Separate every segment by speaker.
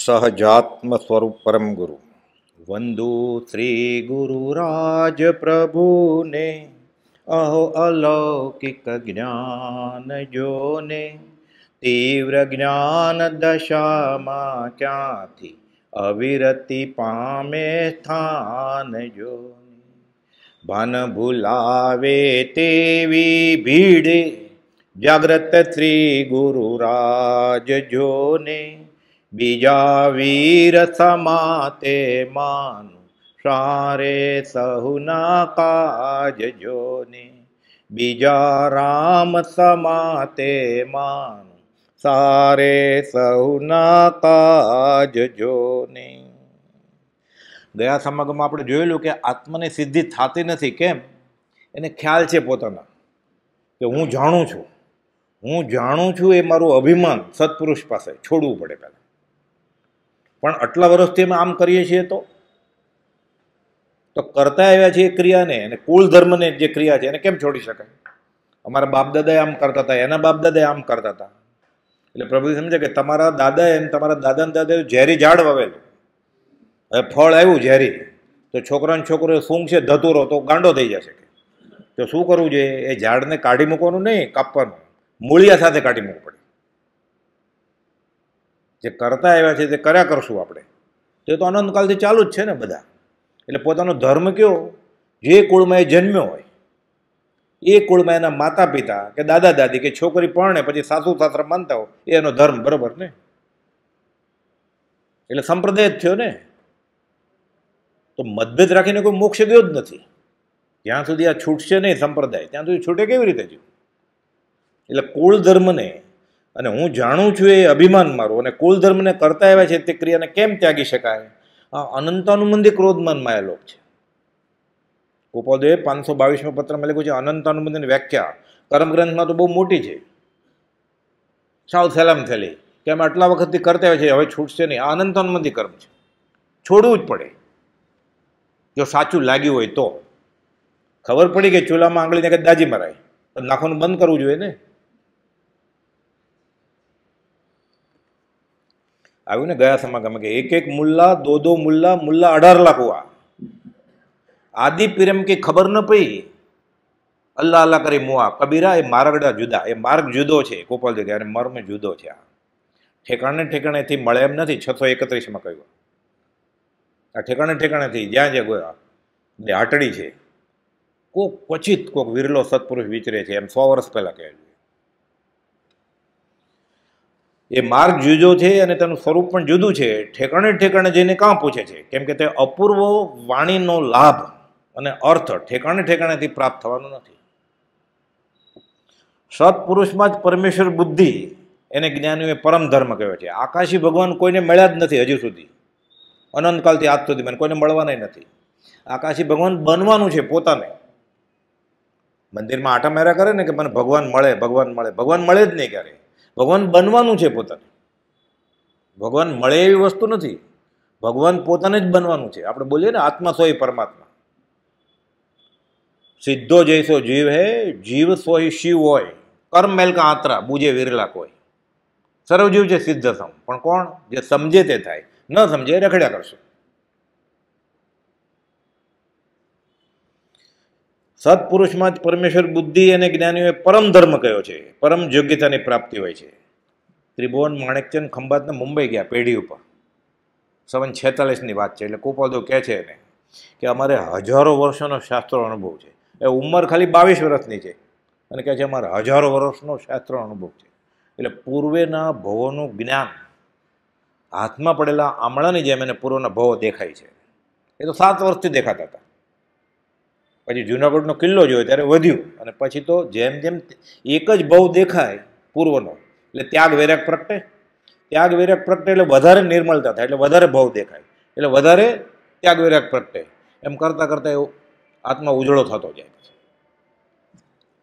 Speaker 1: सहजात्मस्वरूप परम गुरु वंदु श्री गुरुराज प्रभु ने अहो अलौकिक ज्ञान जो ने तीव्र ज्ञान दशा क्या માં ક્યાંથી અવિરતિ जो સ્થાન જો ભાન ભૂલાવે તેવી ભીડ જાગ્રત શ્રી जो ने બીજા વીર સમાતે માનું સારે સહુના કાજ જોને બીજા રામ સમાતે માનું સારે સહુના કાજ જોને દયા સમાગમમાં આપણે જોયેલું કે આત્મની સિદ્ધિ થતી નથી કેમ એને ખ્યાલ છે પોતાના કે હું જાણું છું હું જાણું છું એ મારું અભિમાન સત્પુરુષ પાસે છોડવું પડે પહેલાં પણ આટલા વર્ષથી અમે આમ કરીએ છીએ તો તો કરતા આવ્યા છે એ ક્રિયાને અને કુળ ધર્મને જે ક્રિયા છે એને કેમ છોડી શકાય અમારા બાપદાદાએ આમ કરતા હતા એના બાપદાદાએ આમ કરતા હતા એટલે પ્રભુ સમજે કે તમારા દાદા એમ તમારા દાદાને દાદા ઝેરી ઝાડ વાવેલું હવે ફળ આવ્યું ઝેરી તો છોકરાને છોકરો સૂંઘ છે ધતુરો તો ગાંડો થઈ જશે તો શું કરવું જોઈએ એ ઝાડને કાઢી મૂકવાનું નહીં કાપવાનું મૂળિયા સાથે કાઢી મૂકવું પડે જે કરતા આવ્યા છે તે કર્યા કરશું આપણે તે તો અનંતકાલથી ચાલુ જ છે ને બધા એટલે પોતાનો ધર્મ કયો જે કુળમાં એ જન્મ્યો હોય એ કુળમાં એના માતા પિતા કે દાદા દાદી કે છોકરી પરણે પછી સાસુ સાસરા માનતા હોય એનો ધર્મ બરોબર ને એટલે સંપ્રદાય જ થયો ને તો મતભેદ રાખીને કોઈ મોક્ષ ગયો જ નથી જ્યાં સુધી આ છૂટશે નહીં સંપ્રદાય ત્યાં સુધી છૂટે કેવી રીતે થયું એટલે કુળ ધર્મને અને હું જાણું છું એ અભિમાન મારું અને કુલ ધર્મને કરતા આવ્યા છે તે ક્રિયાને કેમ ત્યાગી શકાય આ અનંતાનુબંધી એ માયાલોક છે ગોપાલદેવે પાંચસો બાવીસમાં પત્રમાં લખ્યું છે અનંતાનુબંધીની વ્યાખ્યા કર્મગ્રંથમાં તો બહુ મોટી છે સાવ થેલામ થેલી કે અમે આટલા વખતથી કરતા આવ્યા છે હવે છૂટશે નહીં આ અનંતાનુબંધી કર્મ છે છોડવું જ પડે જો સાચું લાગ્યું હોય તો ખબર પડી કે ચૂલામાં આંગળીને કે દાજી મરાય તો નાખવાનું બંધ કરવું જોઈએ ને આવ્યું ને ગયા સમાગમ કે એક એક મુલ્લા દો દો મુલ્લા મુલ્લા અઢાર લાખ હુઆ આદિ પીરમ કે ખબર ન પડી અલ્લાહ અલ્લાહ કરી મુઆ કબીરા એ માર્ગડા જુદા એ માર્ગ જુદો છે ગોપાલ જગ્યા અને મર્મ જુદો છે આ ઠેકાણે ઠેકાણેથી મળે એમ નથી છસો એકત્રીસમાં કહ્યું આ ઠેકાણે ઠેકાણેથી જ્યાં જ્યાં ગોયા એટલે આટડી છે કોક ક્વચિત કોક વિરલો સત્પુરુષ વિચરે છે એમ સો વર્ષ પહેલાં કહેલું એ માર્ગ જુદો છે અને તેનું સ્વરૂપ પણ જુદું છે ઠેકાણે ઠેકાણે જઈને કાં પૂછે છે કેમ કે તે અપૂર્વ વાણીનો લાભ અને અર્થ ઠેકાણે ઠેકાણેથી પ્રાપ્ત થવાનો નથી સત્પુરુષમાં જ પરમેશ્વર બુદ્ધિ એને જ્ઞાનીઓએ પરમ ધર્મ કહેવાય છે આકાશી ભગવાન કોઈને મળ્યા જ નથી હજુ સુધી અનંતકાલથી આજ સુધી મને કોઈને મળવાના નથી આકાશી ભગવાન બનવાનું છે પોતાને મંદિરમાં આટા મેરા કરે ને કે મને ભગવાન મળે ભગવાન મળે ભગવાન મળે જ નહીં ક્યારેય ભગવાન બનવાનું છે પોતાને ભગવાન મળે એવી વસ્તુ નથી ભગવાન પોતાને જ બનવાનું છે આપણે બોલીએ ને આત્મા સોય પરમાત્મા સીધો જૈસો જીવ હે જીવ સોય શિવ હોય કર્મ મેલ કા આતરા બુજે વિરલા કોઈ સર્વજીવ છે સિદ્ધ સમ પણ કોણ જે સમજે તે થાય ન સમજે રખડ્યા કરશું સત્પુરુષમાં જ પરમેશ્વર બુદ્ધિ અને જ્ઞાનીઓએ પરમ ધર્મ કયો છે પરમ યોગ્યતાની પ્રાપ્તિ હોય છે ત્રિભુવન માણેકચંદ ખંભાતને મુંબઈ ગયા પેઢી ઉપર સવન છેતાલીસની વાત છે એટલે કુપાદો કહે છે એને કે અમારે હજારો વર્ષોનો શાસ્ત્રો અનુભવ છે એ ઉંમર ખાલી બાવીસ વર્ષની છે અને કહે છે અમારે હજારો વર્ષનો શાસ્ત્ર અનુભવ છે એટલે પૂર્વેના ભવોનું જ્ઞાન હાથમાં પડેલા આમળાની જેમ એને પૂર્વના ભવો દેખાય છે એ તો સાત વર્ષથી દેખાતા હતા પછી જૂનાગઢનો કિલ્લો જોયો ત્યારે વધ્યું અને પછી તો જેમ જેમ એક જ બહુ દેખાય પૂર્વનો એટલે ત્યાગ વૈરાગ પ્રગટે ત્યાગ વૈરાગ પ્રગટે એટલે વધારે નિર્મળતા થાય એટલે વધારે ભાવ દેખાય એટલે વધારે ત્યાગ વૈરાગ પ્રગટે એમ કરતાં કરતાં એવો આત્મા ઉજળો થતો જાય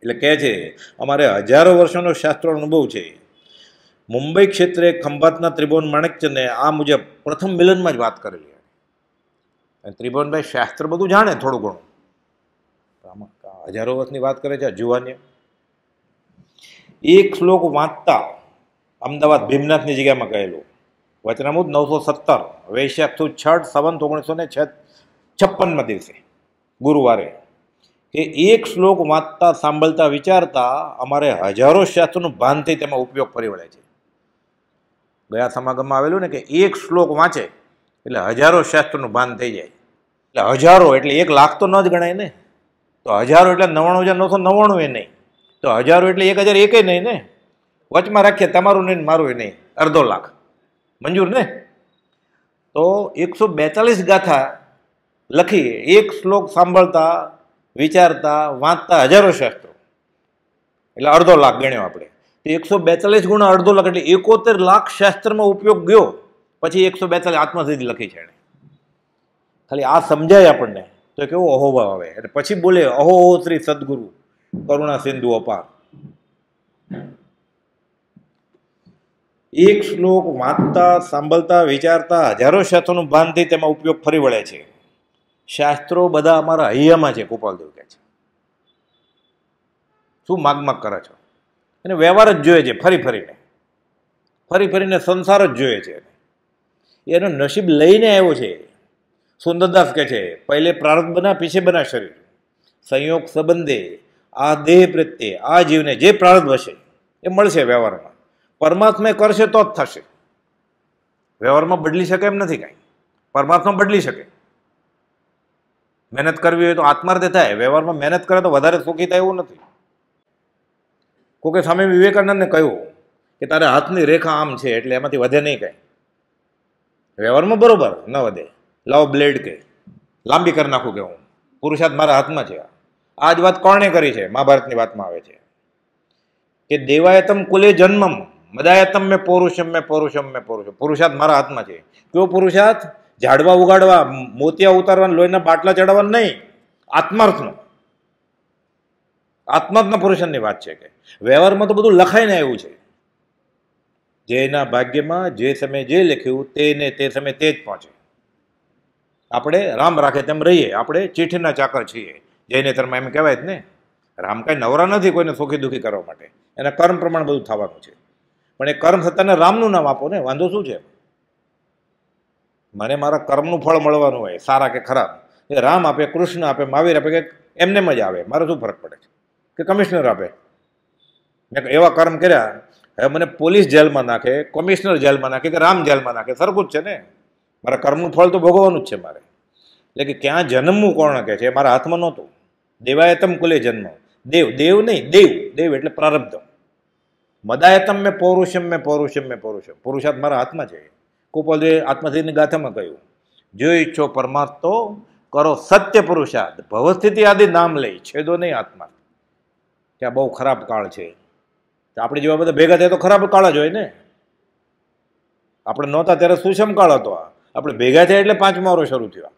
Speaker 1: એટલે કહે છે અમારે હજારો વર્ષોનો શાસ્ત્ર અનુભવ છે મુંબઈ ક્ષેત્રે ખંભાતના ત્રિભુવન માણેકચંદને આ મુજબ પ્રથમ મિલનમાં જ વાત કરેલી અને ત્રિભુવનભાઈ શાસ્ત્ર બધું જાણે થોડું ઘણું હજારો વર્ષની વાત કરે છે જુવાનિયા એક શ્લોક વાંચતા અમદાવાદ ભીમનાથની જગ્યામાં કહેલું વચનામુદ નવસો સત્તર વૈશાખ છઠ સવંત ઓગણીસો ને છપ્પનમાં દિવસે ગુરુવારે કે એક શ્લોક વાંચતા સાંભળતા વિચારતા અમારે હજારો શાસ્ત્રોનું ભાન થઈ તેમાં ઉપયોગ ફરી વળે છે ગયા સમાગમમાં આવેલું ને કે એક શ્લોક વાંચે એટલે હજારો શાસ્ત્રોનું ભાન થઈ જાય એટલે હજારો એટલે એક લાખ તો ન જ ગણાય ને તો હજારો એટલે નવ્વાણું હજાર નવસો નવ્વાણું એ નહીં તો હજારો એટલે એક હજાર એકે નહીં ને વચમાં રાખીએ તમારું નહીં મારું એ નહીં અડધો લાખ મંજૂર ને તો એકસો બેતાલીસ ગાથા લખી એક શ્લોક સાંભળતા વિચારતા વાંચતા હજારો શાસ્ત્રો એટલે અડધો લાખ ગણ્યો આપણે તો એકસો બેચાલીસ ગુણા અડધો લાખ એટલે એકોતેર લાખ શાસ્ત્રમાં ઉપયોગ ગયો પછી એકસો બેતાલીસ આત્મસિદ્ધિ લખી છે એણે ખાલી આ સમજાય આપણને તો કેવો અહોભાવ આવે એટલે પછી બોલે અહોહો શ્રી સદગુરુ કરુણા સિંધુ અપાર એક શ્લોક વાંચતા સાંભળતા વિચારતા હજારો શાસ્ત્રોનું ભાનથી તેમાં ઉપયોગ ફરી વળે છે શાસ્ત્રો બધા અમારા હૈયામાં છે ગોપાલદેવ કહે છે શું માગ માગ કરે છો અને વ્યવહાર જ જોઈએ છે ફરી ફરીને ફરી ફરીને સંસાર જ જોઈએ છે એનો નસીબ લઈને આવ્યો છે સુંદરદાસ કહે છે પહેલે પ્રારબ્ધ બના પીછે બના શરીર સંયોગ સંબંધે આ દેહ પ્રત્યે આ જીવને જે પ્રારબ્ધ હશે એ મળશે વ્યવહારમાં પરમાત્મા કરશે તો જ થશે વ્યવહારમાં બદલી શકે એમ નથી કાંઈ પરમાત્મા બદલી શકે મહેનત કરવી હોય તો આત્માર્થે થાય વ્યવહારમાં મહેનત કરે તો વધારે સુખી થાય એવું નથી કોકે સ્વામી વિવેકાનંદને કહ્યું કે તારે હાથની રેખા આમ છે એટલે એમાંથી વધે નહીં કાંઈ વ્યવહારમાં બરોબર ન વધે લાવો બ્લેડ કે લાંબી કરી નાખું કે હું પુરુષાર્થ મારા હાથમાં છે આ જ વાત કોણે કરી છે મહાભારતની વાતમાં આવે છે કે દેવાયતમ કુલે જન્મમ મદાયતમ મેં પૌરુષમ મેં પૌરુષમ મેં પૌરુષમ પુરુષાર્થ મારા હાથમાં છે કયો પુરુષાર્થ ઝાડવા ઉગાડવા મોતિયા ઉતારવા લોહીના બાટલા ચડાવવા નહીં આત્માર્થનો આત્માર્થના પુરુષની વાત છે કે વ્યવહારમાં તો બધું લખાઈને આવ્યું છે જેના ભાગ્યમાં જે સમયે જે લખ્યું તેને તે સમયે તે જ પહોંચે આપણે રામ રાખે તેમ રહીએ આપણે ચીઠીના ચાકર છીએ જૈન ધર્મમાં એમ કહેવાય જ ને રામ કાંઈ નવરા નથી કોઈને સુખી દુઃખી કરવા માટે એના કર્મ પ્રમાણે બધું થવાનું છે પણ એ કર્મ થતાને રામનું નામ આપો ને વાંધો શું છે મને મારા કર્મનું ફળ મળવાનું હોય સારા કે ખરાબ એ રામ આપે કૃષ્ણ આપે માવીર આપે કે એમને મજા આવે મારે શું ફરક પડે છે કે કમિશનર આપે મેં એવા કર્મ કર્યા હવે મને પોલીસ જેલમાં નાખે કમિશનર જેલમાં નાખે કે રામ જેલમાં નાખે સરખું જ છે ને મારા કર્મનું ફળ તો ભોગવવાનું જ છે મારે એટલે કે ક્યાં જન્મવું કોણ કહે છે મારા હાથમાં નહોતું દેવાયતમ કુલે જન્મ દેવ દેવ નહીં દેવ દેવ એટલે પ્રારબ્ધ મદાયતમ મેં પૌરુષમ મેં પૌરુષમ મેં પૌરુષમ પુરુષાર્થ મારા હાથમાં છે કુપોલે આત્મસિદ્ધની ગાથામાં કહ્યું જો ઈચ્છો પરમાર્થ તો કરો સત્ય પુરુષાર્થ ભવસ્થિતિ આદિ નામ લઈ છેદો નહીં આત્મા ત્યાં બહુ ખરાબ કાળ છે આપણે જેવા બધા ભેગા થયા તો ખરાબ કાળ જ હોય ને આપણે નહોતા ત્યારે સુષમ કાળ હતો આ આપણે ભેગા થયા એટલે પાંચ મારો શરૂ થયો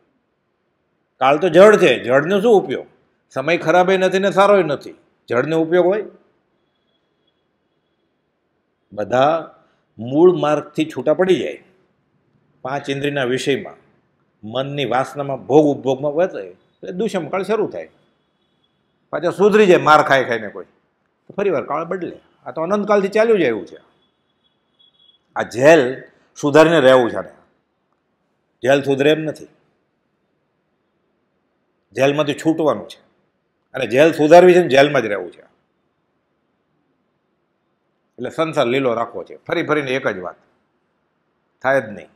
Speaker 1: કાળ તો જળ છે જળનો શું ઉપયોગ સમય ખરાબે નથી ને સારોય નથી જળનો ઉપયોગ હોય બધા મૂળ માર્ગથી છૂટા પડી જાય પાંચ ઇન્દ્રિયના વિષયમાં મનની વાસનામાં ભોગ ઉપભોગમાં વધે એટલે દુષ્મકાળ શરૂ થાય પાછા સુધરી જાય માર ખાય ખાઈને કોઈ તો ફરી વાર કાળ બદલે આ તો અનંતકાળથી ચાલ્યું જાય એવું છે આ જેલ સુધારીને રહેવું છે જેલ સુધરે એમ નથી જેલમાંથી છૂટવાનું છે અને જેલ સુધારવી છે ને જેલમાં જ રહેવું છે એટલે સંસાર લીલો રાખવો છે ફરી ફરીને એક જ વાત થાય જ નહીં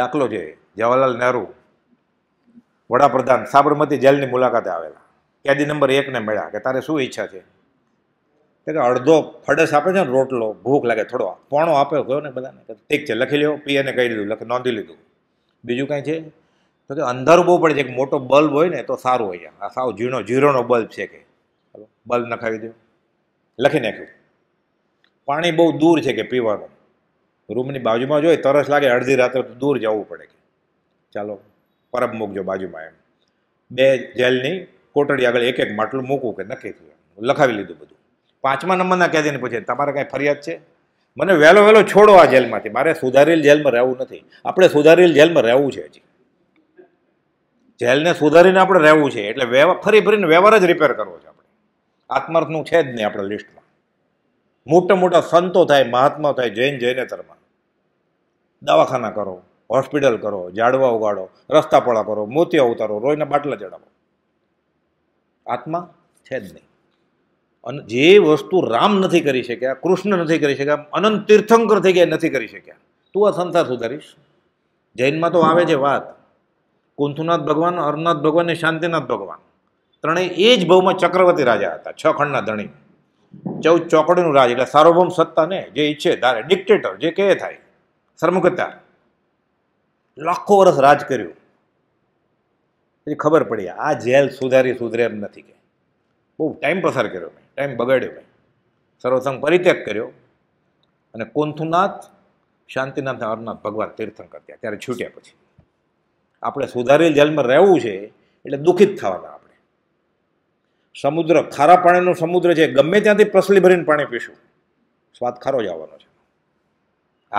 Speaker 1: દાખલો છે જવાહરલાલ નહેરુ વડાપ્રધાન સાબરમતી જેલની મુલાકાતે આવેલા કેદી નંબર એકને મળ્યા કે તારે શું ઈચ્છા છે કે અડધો ફડસ આપે છે ને રોટલો ભૂખ લાગે થોડો પોણો આપ્યો ગયો ને બધાને ઠીક છે લખી લ્યો પીએને કહી દીધું લખ નોંધી લીધું બીજું કાંઈ છે તો કે અંધારું બહુ પડે છે એક મોટો બલ્બ હોય ને તો સારું હોય આ સાવ ઝીણો ઝીરોનો બલ્બ છે કે બલ્બ નખાવી દો લખી નાખ્યું પાણી બહુ દૂર છે કે પીવાનું રૂમની બાજુમાં જોઈએ તરસ લાગે અડધી રાત્રે તો દૂર જવું પડે કે ચાલો પરબ મૂકજો બાજુમાં એમ બે જેલની કોટડી આગળ એક એક માટલું મૂકવું કે નક્કી થયું લખાવી લીધું બધું પાંચમા નંબરના કેદીને પૂછે તમારે કાંઈ ફરિયાદ છે મને વહેલો વહેલો છોડો આ જેલમાંથી મારે સુધારેલ જેલમાં રહેવું નથી આપણે સુધારેલ જેલમાં રહેવું છે હજી જેલને સુધારીને આપણે રહેવું છે એટલે વ્યવહાર ફરી ફરીને વ્યવહાર જ રિપેર કરવો છે આપણે આત્મર્થનું છે જ નહીં આપણે લિસ્ટમાં મોટા મોટા સંતો થાય મહાત્મા થાય જૈન જૈનેતરમાં દવાખાના કરો હોસ્પિટલ કરો ઝાડવા ઉગાડો રસ્તા પોળા કરો મોતિયા ઉતારો રોયના બાટલા ચડાવો આત્મા છે જ નહીં અને જે વસ્તુ રામ નથી કરી શક્યા કૃષ્ણ નથી કરી શક્યા અનંત તીર્થંકર થઈ ગયા નથી કરી શક્યા તું આ સંસાર સુધારીશ જૈનમાં તો આવે છે વાત કુંથુનાથ ભગવાન અરનાથ ભગવાન શાંતિનાથ ભગવાન ત્રણેય એ જ ભાવમાં ચક્રવર્તી રાજા હતા છ ખંડના ધણી ચૌદ ચોકડીનું રાજ એટલે સાર્વભૌમ સત્તાને જે ઈચ્છે ધારે ડિક્ટેટર જે કહે થાય સરમુખતા લાખો વર્ષ રાજ કર્યું પછી ખબર પડી આ જેલ સુધારી સુધરે એમ નથી કે બહુ ટાઈમ પસાર કર્યો મેં ટાઈમ બગાડ્યો મેં સર્વસંગ પરિત્યાગ કર્યો અને કોંથુનાથ શાંતિનાથ અમરનાથ ભગવાન તીર્થંકર ત્યાં ત્યારે છૂટ્યા પછી આપણે સુધારેલ જલમાં રહેવું છે એટલે દુઃખિત થવાના આપણે સમુદ્ર ખારા પાણીનો સમુદ્ર છે ગમે ત્યાંથી પ્રસલી ભરીને પાણી પીશું સ્વાદ ખારો જ આવવાનો છે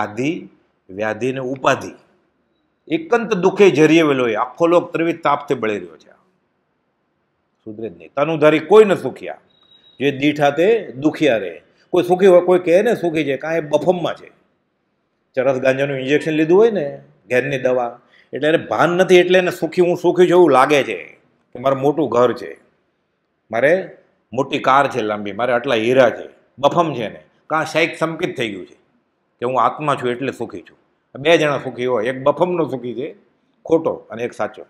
Speaker 1: આધિ વ્યાધિ ને ઉપાધિ એકંત દુઃખે જરીએવેલો એ આખો લોક ત્રિવિધ તાપથી બળી રહ્યો છે સુધરે જ નહીં તનુધારી કોઈ ન સુખ્યા જે દીઠા તે દુખિયા રહે કોઈ સુખી હોય કોઈ કહે ને સુખી છે કાંઈ બફમમાં છે ચરસ ગાંજાનું ઇન્જેક્શન લીધું હોય ને ઘેરની દવા એટલે એને ભાન નથી એટલે એને સુખી હું સુખી છું એવું લાગે છે કે મારું મોટું ઘર છે મારે મોટી કાર છે લાંબી મારે આટલા હીરા છે બફમ છે ને કાં શાયક સંકિત થઈ ગયું છે કે હું આત્મા છું એટલે સુખી છું બે જણા સુખી હોય એક બફમનો સુખી છે ખોટો અને એક સાચો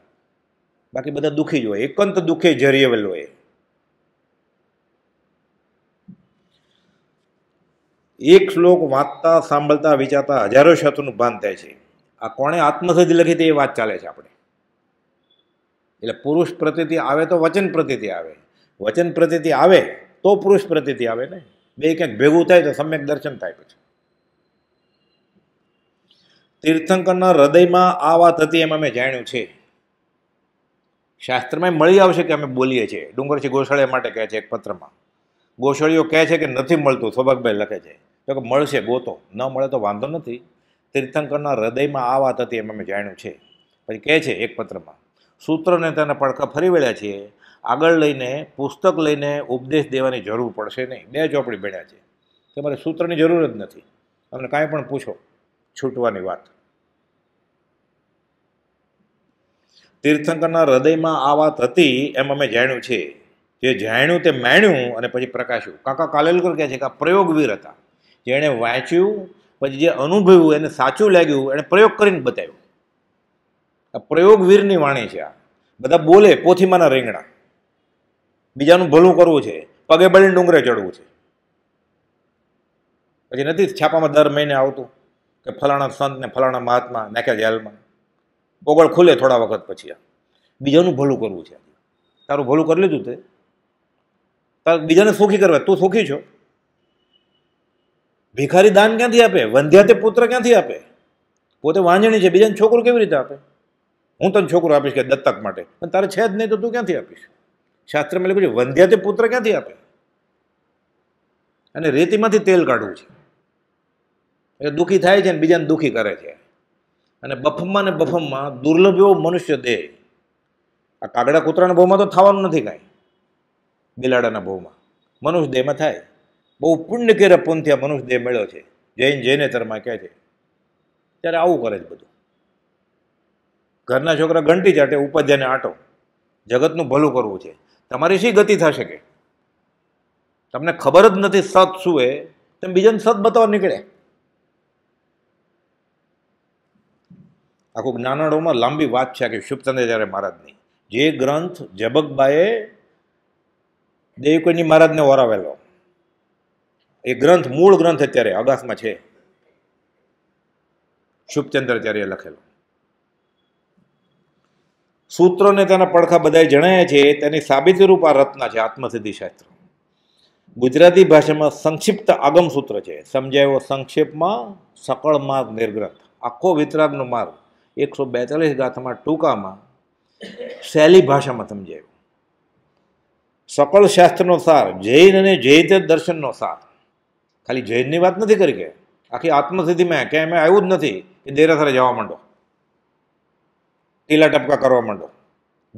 Speaker 1: બાકી બધા દુઃખી જ હોય એકંત દુઃખે જરીએ વેલો હોય એક શ્લોક વાંચતા સાંભળતા વિચારતા હજારો શબ્દોનું ભાન થાય છે આ કોણે આત્મસિદ્ધિ લખી તે એ વાત ચાલે છે આપણે એટલે પુરુષ પ્રતિથી આવે તો વચન પ્રતિથી આવે વચન પ્રતિથી આવે તો પુરુષ પ્રતિથી આવે ને બે ક્યાંક ભેગું થાય તો સમ્યક દર્શન થાય પછી તીર્થંકરના હૃદયમાં આ વાત હતી એમ અમે જાણ્યું છે શાસ્ત્રમાં મળી આવશે કે અમે બોલીએ છીએ ડુંગરસિંહ ગોસાળે માટે કહે છે એક પત્રમાં ગોસળીઓ કહે છે કે નથી મળતું સૌભાગભાઈ લખે છે તો કે મળશે ગોતો ન મળે તો વાંધો નથી તીર્થંકરના હૃદયમાં આ વાત હતી એમ અમે જાણ્યું છે પછી કહે છે એક પત્રમાં સૂત્રને તેના પડખા ફરી વળ્યા છીએ આગળ લઈને પુસ્તક લઈને ઉપદેશ દેવાની જરૂર પડશે નહીં બે ચોપડી બેઠ્યા છે તમારે સૂત્રની જરૂર જ નથી અને કાંઈ પણ પૂછો છૂટવાની વાત તીર્થંકરના હૃદયમાં આ વાત હતી એમ અમે જાણ્યું છે જે જાણ્યું તે માણ્યું અને પછી પ્રકાશ્યું કાકા કાલેલકર કહે છે કે આ પ્રયોગવીર હતા જેણે વાંચ્યું પછી જે અનુભવ્યું એને સાચું લાગ્યું એણે પ્રયોગ કરીને બતાવ્યું આ પ્રયોગવીરની વાણી છે આ બધા બોલે પોથીમાંના રીંગણા બીજાનું ભલું કરવું છે પગે બળીને ડુંગરે ચડવું છે પછી નથી છાપામાં દર મહિને આવતું કે ફલાણા સંત ને ફલાણા મહાત્મા નાખ્યા જેલમાં ઓગળ ખુલે થોડા વખત પછી બીજાનું ભલું કરવું છે તારું ભલું કરી લીધું તે તારે બીજાને સુખી કરવા તું સુખી છો ભિખારી દાન ક્યાંથી આપે વંધ્યા તે પુત્ર ક્યાંથી આપે પોતે વાંજણી છે બીજાને છોકરો કેવી રીતે આપે હું તને છોકરો આપીશ કે દત્તક માટે પણ તારે છે જ નહીં તો તું ક્યાંથી આપીશ શાસ્ત્રમાં લખ્યું છે વંધ્યા તે પુત્ર ક્યાંથી આપે અને રેતીમાંથી તેલ કાઢવું છે એટલે દુઃખી થાય છે ને બીજાને દુઃખી કરે છે અને બફમમાં ને બફમમાં દુર્લભ એવો મનુષ્ય દેહ આ કાગડા કૂતરાના ભાવમાં તો થવાનું નથી કાંઈ બિલાડાના ભાવમાં મનુષ્ય દેહમાં થાય બહુ પુણ્ય કે રપુનથી આ મનુષ્ય દેહ મળ્યો છે જૈન જૈનેતરમાં કહે છે ત્યારે આવું કરે છે બધું ઘરના છોકરા ઘંટી ચાટે ઉપાધ્યાયને આંટો જગતનું ભલું કરવું છે તમારી શી ગતિ થઈ શકે તમને ખબર જ નથી સત શું એ તમે બીજાને સત બતાવવા નીકળે આખું જ્ઞાનાળોમાં લાંબી વાત છે કે શુભચંદ્રાચાર્ય મહારાજની જે ગ્રંથ જબકબાએ દેવકોઈની મહારાજને ઓરાવેલો એ ગ્રંથ મૂળ ગ્રંથ અત્યારે અગાસમાં છે શુભચંદ્રાચાર્ય લખેલો સૂત્રોને તેના પડખા બધા જણાયા છે તેની સાબિતી રૂપ આ રત્ના છે આત્મસિદ્ધિ શાસ્ત્ર ગુજરાતી ભાષામાં સંક્ષિપ્ત આગમ સૂત્ર છે સમજાયો સંક્ષેપમાં સકળ માર્ગ નિર્ગ્રંથ આખો વિતરાગનો માર્ગ એકસો બેતાલીસ ગાથામાં ટૂંકામાં શૈલી ભાષામાં સમજાયો સકળ શાસ્ત્રનો સાર જૈન અને જૈન દર્શનનો સાર ખાલી જૈનની વાત નથી કરી કે આખી આત્મસ્થિતિમાં કે એમ આવ્યું જ નથી કે દેરાસરે જવા માંડો ટીલા ટપકા કરવા માંડો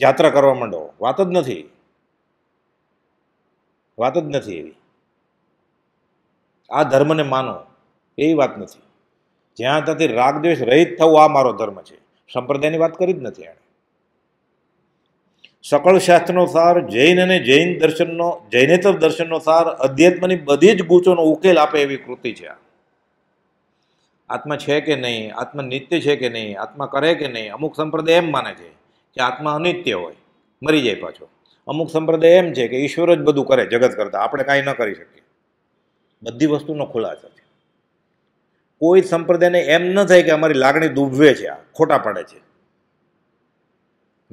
Speaker 1: જાત્રા કરવા માંડો વાત જ નથી વાત જ નથી એવી આ ધર્મને માનો એવી વાત નથી જ્યાં ત્યાંથી રાગદ્વેષ રહિત થવું આ મારો ધર્મ છે સંપ્રદાયની વાત કરી જ નથી એણે સકળ શાસ્ત્રનો સાર જૈન અને જૈન દર્શનનો જૈનેતર દર્શનનો સાર અધ્યાત્મની બધી જ ગૂંચોનો ઉકેલ આપે એવી કૃતિ છે આ આત્મા છે કે નહીં આત્મા નિત્ય છે કે નહીં આત્મા કરે કે નહીં અમુક સંપ્રદાય એમ માને છે કે આત્મા અનિત્ય હોય મરી જાય પાછો અમુક સંપ્રદાય એમ છે કે ઈશ્વર જ બધું કરે જગત કરતા આપણે કાંઈ ન કરી શકીએ બધી વસ્તુનો ખુલાસો છે કોઈ સંપ્રદાયને એમ ન થાય કે અમારી લાગણી દુભવે છે આ ખોટા પડે છે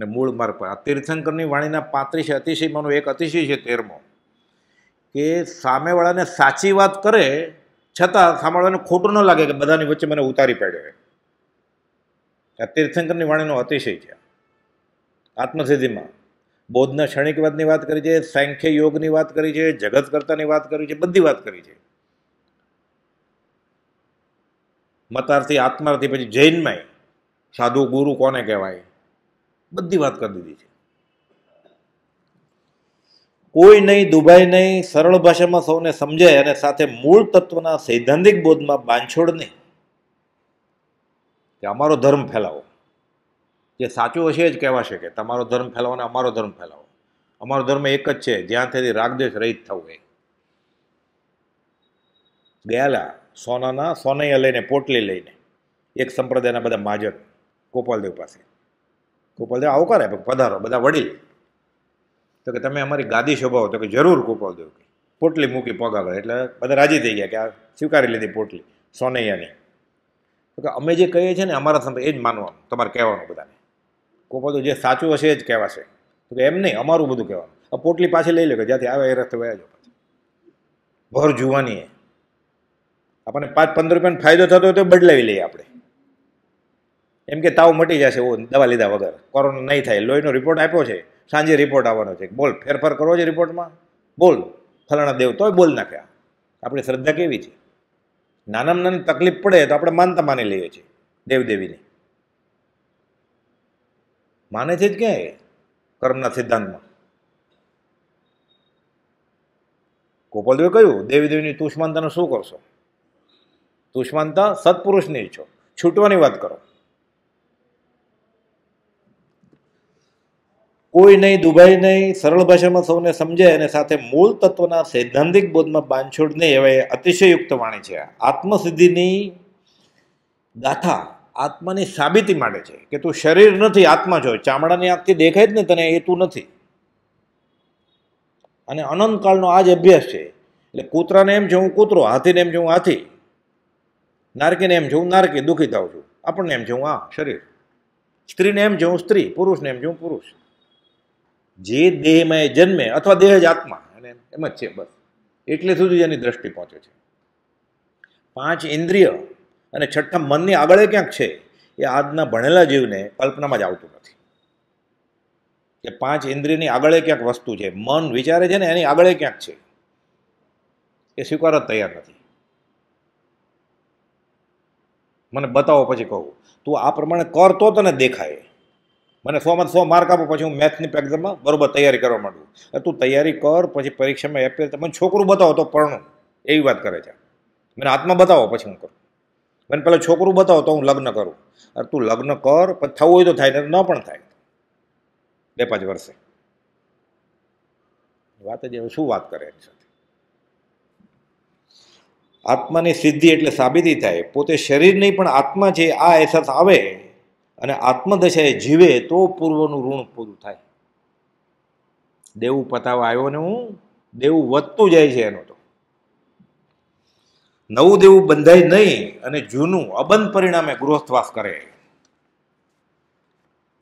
Speaker 1: અને મૂળ માર્ગ પર આ તીર્થંકરની વાણીના પાંત્રીસ અતિશયમાંનો એક અતિશય છે તેરમો કે સામેવાળાને સાચી વાત કરે છતાં સામેવાળાને ખોટું ન લાગે કે બધાની વચ્ચે મને ઉતારી પાડ્યો આ તીર્થંકરની વાણીનો અતિશય છે આત્મસિદ્ધિમાં બૌદ્ધના ક્ષણિકવાદની વાત કરી છે સાંખ્ય યોગની વાત કરી છે જગત કરતાની વાત કરી છે બધી વાત કરી છે મતાર્થી આત્માર્થી પછી જૈનમાંય સાધુ ગુરુ કોને કહેવાય બધી વાત કરી દીધી છે કોઈ નહીં દુભાઈ નહીં સરળ ભાષામાં સૌને સમજાય અને સાથે મૂળ તત્વના સૈદ્ધાંતિક બોધમાં બાંધછોડ નહીં કે અમારો ધર્મ ફેલાવો જે સાચું હશે જ કહેવાશે કે તમારો ધર્મ ફેલાવો અને અમારો ધર્મ ફેલાવો અમારો ધર્મ એક જ છે જ્યાં તેથી રાગદેશ રહિત થવું એ ગયેલા સોનાના સોનૈયા લઈને પોટલી લઈને એક સંપ્રદાયના બધા માજક ગોપાલદેવ પાસે ગોપાલદેવ આવકાર કરે પધારો બધા વડીલ તો કે તમે અમારી ગાદી શોભાવો તો કે જરૂર ગોપાલદેવ કે પોટલી મૂકી પગ આગળ એટલે બધા રાજી થઈ ગયા કે આ સ્વીકારી લીધી પોટલી સોનૈયાની તો કે અમે જે કહીએ છીએ ને અમારા સમય એ જ માનવાનું તમારે કહેવાનું બધાને ગોપાલદેવ જે સાચું હશે એ જ કહેવાશે તો કે એમ નહીં અમારું બધું કહેવાનું આ પોટલી પાછી લઈ લો કે જ્યાંથી આવે એ રસ્તે વયા જાઓ પાછી ભર જુવાની આપણને પાંચ પંદર રૂપિયાનો ફાયદો થતો હોય તો બદલાવી લઈએ આપણે એમ કે તાવ મટી જશે એવો દવા લીધા વગર કોરોના નહીં થાય લોહીનો રિપોર્ટ આપ્યો છે સાંજે રિપોર્ટ આવવાનો છે બોલ ફેરફાર કરવો છે રિપોર્ટમાં બોલ ફલાણા દેવ તોય બોલ નાખ્યા આપણી શ્રદ્ધા કેવી છે નાનામાં નાની તકલીફ પડે તો આપણે માનતા માની લઈએ છીએ દેવદેવીની માને છે જ ક્યાંય કર્મના સિદ્ધાંતમાં ગોપાલદેવે કહ્યું દેવીદેવીની તુષ્માનતાને શું કરશો તુષ્માનતા સત્પુરુષની છો છૂટવાની વાત કરો કોઈ નહીં દુભાઈ નહીં સરળ ભાષામાં સૌને સમજે અને સાથે મૂળ તત્વના સૈદ્ધાંતિક બોધમાં બાંધછોડ નહીં એવા એ અતિશયુક્ત વાણી છે આત્મસિદ્ધિની ગાથા આત્માની સાબિતી માટે છે કે તું શરીર નથી આત્મા જોઈ ચામડાની આંખથી દેખાય જ ને તને એ તું નથી અને અનંતકાળનો આ જ અભ્યાસ છે એટલે કૂતરાને એમ છે કૂતરો હાથીને એમ છે હાથી નારકીને એમ છે નારકી દુઃખી થાઉં છું આપણને એમ છે હું આ શરીર સ્ત્રીને એમ છે સ્ત્રી પુરુષને એમ છે પુરુષ જે દેહમાં એ જન્મે અથવા દેહ જ આત્મા અને એમ જ છે બસ એટલે સુધી એની દ્રષ્ટિ પહોંચે છે પાંચ ઇન્દ્રિય અને છઠ્ઠા મનની આગળ ક્યાંક છે એ આજના ભણેલા જીવને કલ્પનામાં જ આવતું નથી કે પાંચ ઇન્દ્રિયની આગળ ક્યાંક વસ્તુ છે મન વિચારે છે ને એની આગળ ક્યાંક છે એ સ્વીકારવા તૈયાર નથી મને બતાવો પછી કહું તું આ પ્રમાણે કર તો તને દેખાય મને સોમાં સો માર્ક આપો પછી હું મેથ્સની એક્ઝામમાં બરોબર તૈયારી કરવા માંડું તું તૈયારી કર પછી પરીક્ષામાં એપીએલ મને છોકરું બતાવો તો પરણું એવી વાત કરે છે મને હાથમાં બતાવો પછી હું કરું મને પહેલાં છોકરું બતાવો તો હું લગ્ન કરું અરે તું લગ્ન કર પછી થવું હોય તો થાય ન પણ થાય બે પાંચ વર્ષે વાત જ શું વાત કરે એની સાથે આત્માની સિદ્ધિ એટલે સાબિતી થાય પોતે શરીર નહીં પણ આત્મા છે આ અહેસાસ આવે અને આત્મદશાએ જીવે તો પૂર્વનું ઋણ પૂરું થાય દેવું પતાવા આવ્યો ને હું દેવું વધતું જાય છે એનો તો નવું દેવું બંધાય નહીં અને જૂનું અબંધ પરિણામે ગૃહસ્થવાસ કરે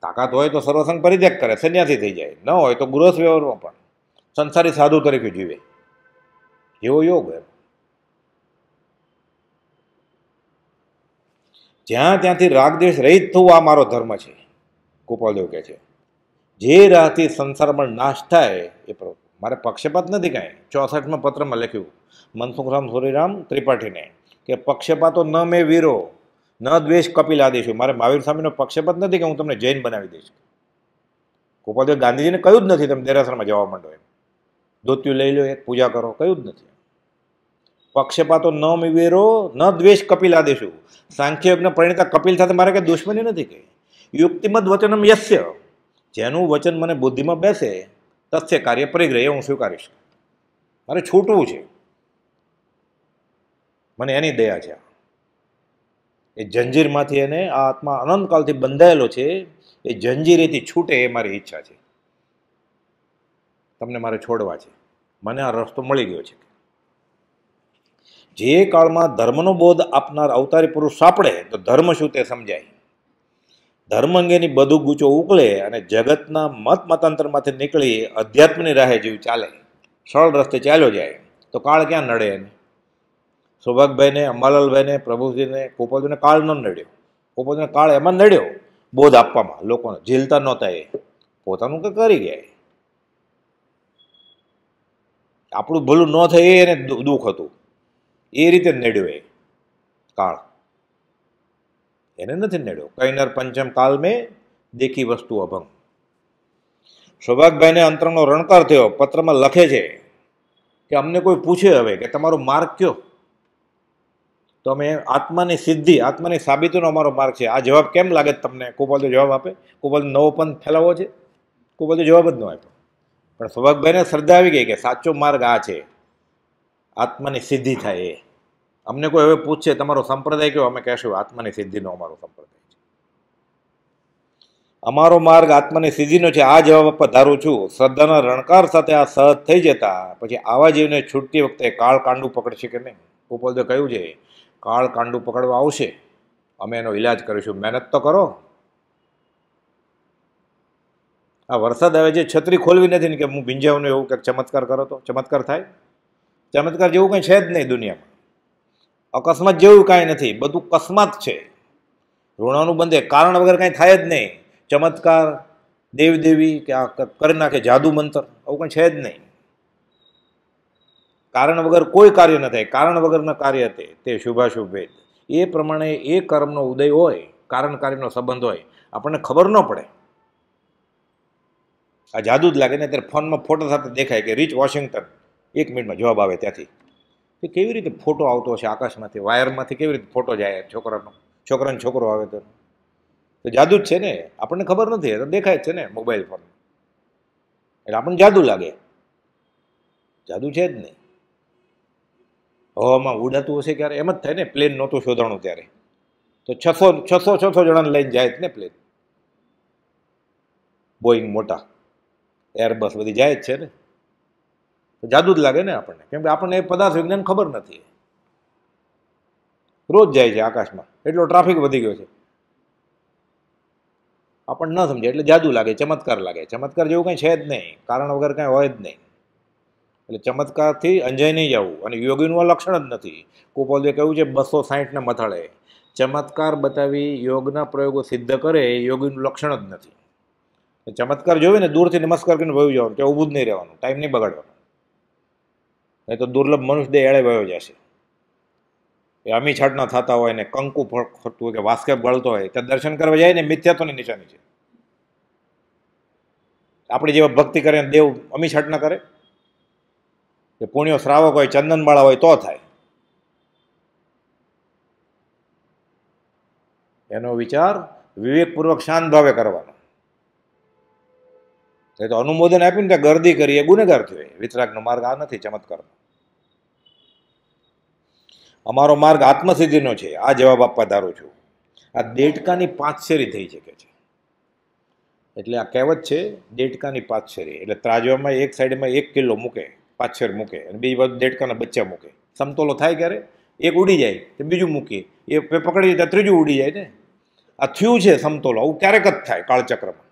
Speaker 1: તાકાત હોય તો સર્વસંગ પરિત્યાગ કરે સંન્યાસી થઈ જાય ન હોય તો ગૃહસ્થ વ્યવહારમાં પણ સંસારી સાધુ તરીકે જીવે એવો યોગ એમ જ્યાં ત્યાંથી રાગદ્વેષ રહિત થવું આ મારો ધર્મ છે ગોપાલદેવ કહે છે જે રાહથી સંસારમાં નાશ થાય એ મારે પક્ષપાત નથી કાંઈ ચોસઠમાં પત્રમાં લખ્યું મનસુખરામ સુરીરામ ત્રિપાઠીને કે પક્ષપાતો ન મેં વીરો ન દ્વેષ કપિલ આદેશ મારે મહાવીર સ્વામીનો પક્ષપાત નથી કે હું તમને જૈન બનાવી દઈશ ગોપાલદેવ ગાંધીજીને કહ્યું જ નથી તમે દેરાસરમાં જવા માંડો એમ ધોત્યું લઈ લો એક પૂજા કરો કહ્યું જ નથી પક્ષપાતો ન મિવેરો ન દ્વેષ કપિલા દેશો સાંખ્યયોગના પરિણીતા કપિલ સાથે મારે કંઈ દુશ્મની નથી કહી યુક્તિમદ વચનમ યશ્ય જેનું વચન મને બુદ્ધિમાં બેસે તથ્ય કાર્ય પરિગ્રહ હું સ્વીકારીશ મારે છૂટવું છે મને એની દયા છે એ જંજીરમાંથી એને આ આત્મા અનંતકાલથી બંધાયેલો છે એ જંજીરેથી છૂટે એ મારી ઈચ્છા છે તમને મારે છોડવા છે મને આ રસ્તો મળી ગયો છે જે કાળમાં ધર્મનો બોધ આપનાર અવતારી પુરુષ સાંપડે તો ધર્મ શું તે સમજાય ધર્મ અંગેની બધું ગૂંચો ઉકળે અને જગતના મત મતાંતરમાંથી નીકળી અધ્યાત્મની રાહે જીવ ચાલે સરળ રસ્તે ચાલ્યો જાય તો કાળ ક્યાં નડે એને સુભાગભાઈને અંબાલાલભાઈને પ્રભુજીને ગોપાલજીને કાળ ન નડ્યો ગોપાલજીને કાળ એમાં નડ્યો બોધ આપવામાં લોકોને ઝીલતા નહોતા એ પોતાનું કંઈ કરી ગયા આપણું ભલું ન થાય એને દુઃખ હતું એ રીતે નડ્યો એ કાળ એને નથી નડ્યો કૈનર પંચમ કાલ મેં દેખી વસ્તુ અભંગ સૌભાગભાઈને અંતરનો રણકાર થયો પત્રમાં લખે છે કે અમને કોઈ પૂછે હવે કે તમારો માર્ગ કયો તો અમે આત્માની સિદ્ધિ આત્માની સાબિતીનો અમારો માર્ગ છે આ જવાબ કેમ લાગે તમને કોપાલ તો જવાબ આપે કોપાલ નવો પંથ ફેલાવો છે કોપાલ તો જવાબ જ ન આપ્યો પણ સૌભાગભાઈને શ્રદ્ધા આવી ગઈ કે સાચો માર્ગ આ છે આત્માની સિદ્ધિ થાય એ અમને કોઈ હવે પૂછશે તમારો સંપ્રદાય કયો અમે કહેશું આત્માની સિદ્ધિનો અમારો સંપ્રદાય છે અમારો માર્ગ આત્માની સિદ્ધિનો છે આ જવાબ પર ધારું છું શ્રદ્ધાના રણકાર સાથે આ સહજ થઈ જતા પછી આવા જીવને છૂટતી વખતે કાળ કાંડું પકડશે કે નહીં પોપોલે કહ્યું છે કાળ કાંડું પકડવા આવશે અમે એનો ઈલાજ કરીશું મહેનત તો કરો આ વરસાદ આવે છે છત્રી ખોલવી નથી ને કે હું ભીંજાવું એવું કંઈક ચમત્કાર કરો તો ચમત્કાર થાય ચમત્કાર જેવું કંઈ છે જ નહીં દુનિયામાં અકસ્માત જેવું કાંઈ નથી બધું કસ્માત છે ઋણાનું બંધે કારણ વગર કાંઈ થાય જ નહીં ચમત્કાર દેવદેવી કે આ કરી નાખે જાદુ મંતર આવું કંઈ છે જ નહીં કારણ વગર કોઈ કાર્ય ન થાય કારણ વગરના કાર્ય તે તે શુભાશુભ ભેદ એ પ્રમાણે એ કર્મનો ઉદય હોય કારણ કાર્યનો સંબંધ હોય આપણને ખબર ન પડે આ જાદુ જ લાગે ને અત્યારે ફોનમાં ફોટો સાથે દેખાય કે રિચ વોશિંગ્ટન એક મિનિટમાં જવાબ આવે ત્યાંથી તો કેવી રીતે ફોટો આવતો હશે આકાશમાંથી વાયરમાંથી કેવી રીતે ફોટો જાય છોકરાનો છોકરાનો છોકરો આવે તો તો જાદુ જ છે ને આપણને ખબર નથી તો દેખાય જ છે ને મોબાઈલ ફોન એટલે આપણને જાદુ લાગે જાદુ છે જ નહીં હવામાં ઉડાતું હશે ક્યારે એમ જ થાય ને પ્લેન નહોતું શોધાણું ત્યારે તો છસો છસો છસો જણાને લઈને જાય જ ને પ્લેન બોઈંગ મોટા એરબસ બધી જાય જ છે ને તો જાદુ જ લાગે ને આપણને કેમ કે આપણને એ પદાર્થ વિજ્ઞાન ખબર નથી રોજ જાય છે આકાશમાં એટલો ટ્રાફિક વધી ગયો છે આપણને ન સમજે એટલે જાદુ લાગે ચમત્કાર લાગે ચમત્કાર જેવું કંઈ છે જ નહીં કારણ વગર કાંઈ હોય જ નહીં એટલે ચમત્કારથી અંજાઈ નહીં જવું અને યોગીનું આ લક્ષણ જ નથી કુપોલે કહ્યું છે બસો સાહીઠને મથાળે ચમત્કાર બતાવી યોગના પ્રયોગો સિદ્ધ કરે એ યોગીનું લક્ષણ જ નથી ચમત્કાર જોવે ને દૂરથી નમસ્કાર કરીને ભયું જવાનું કે ઊભું જ નહીં રહેવાનું ટાઈમ નહીં બગાડવાનો નહીં તો દુર્લભ મનુષ્ય એળે વયો જશે એ અમી છાટના થતા હોય ને કંકુ ખોટતું હોય કે વાસ્કેપ ગળતો હોય ત્યાં દર્શન કરવા જાય ને મિથ્યાત્વની નિશાની છે આપણે જેવા ભક્તિ કરે દેવ અમી છાટના કરે કે પુણ્યો શ્રાવક હોય ચંદનબાળા હોય તો થાય એનો વિચાર વિવેકપૂર્વક શાંત ભાવે કરવાનો તો અનુમોદન આપ્યું ને ત્યાં ગરદી કરી એ ગુનેગાર થયો વિતરાગનો માર્ગ આ નથી ચમત્કારનો અમારો માર્ગ આત્મસિદ્ધિનો છે આ જવાબ આપવા ધારું છું આ દેડકાની પાંચ થઈ શકે છે એટલે આ કહેવત છે દેડકાની પાંચ એટલે ત્રાજવામાં એક સાઈડમાં એક કિલો મૂકે પાંચ મૂકે અને બીજી બાજુ દેડકાના બચ્ચા મૂકે સમતોલો થાય ક્યારે એક ઉડી જાય તો બીજું મૂકીએ એ પકડી જાય ત્રીજું ઉડી જાય ને આ થયું છે સમતોલો આવું ક્યારેક જ થાય કાળચક્રમાં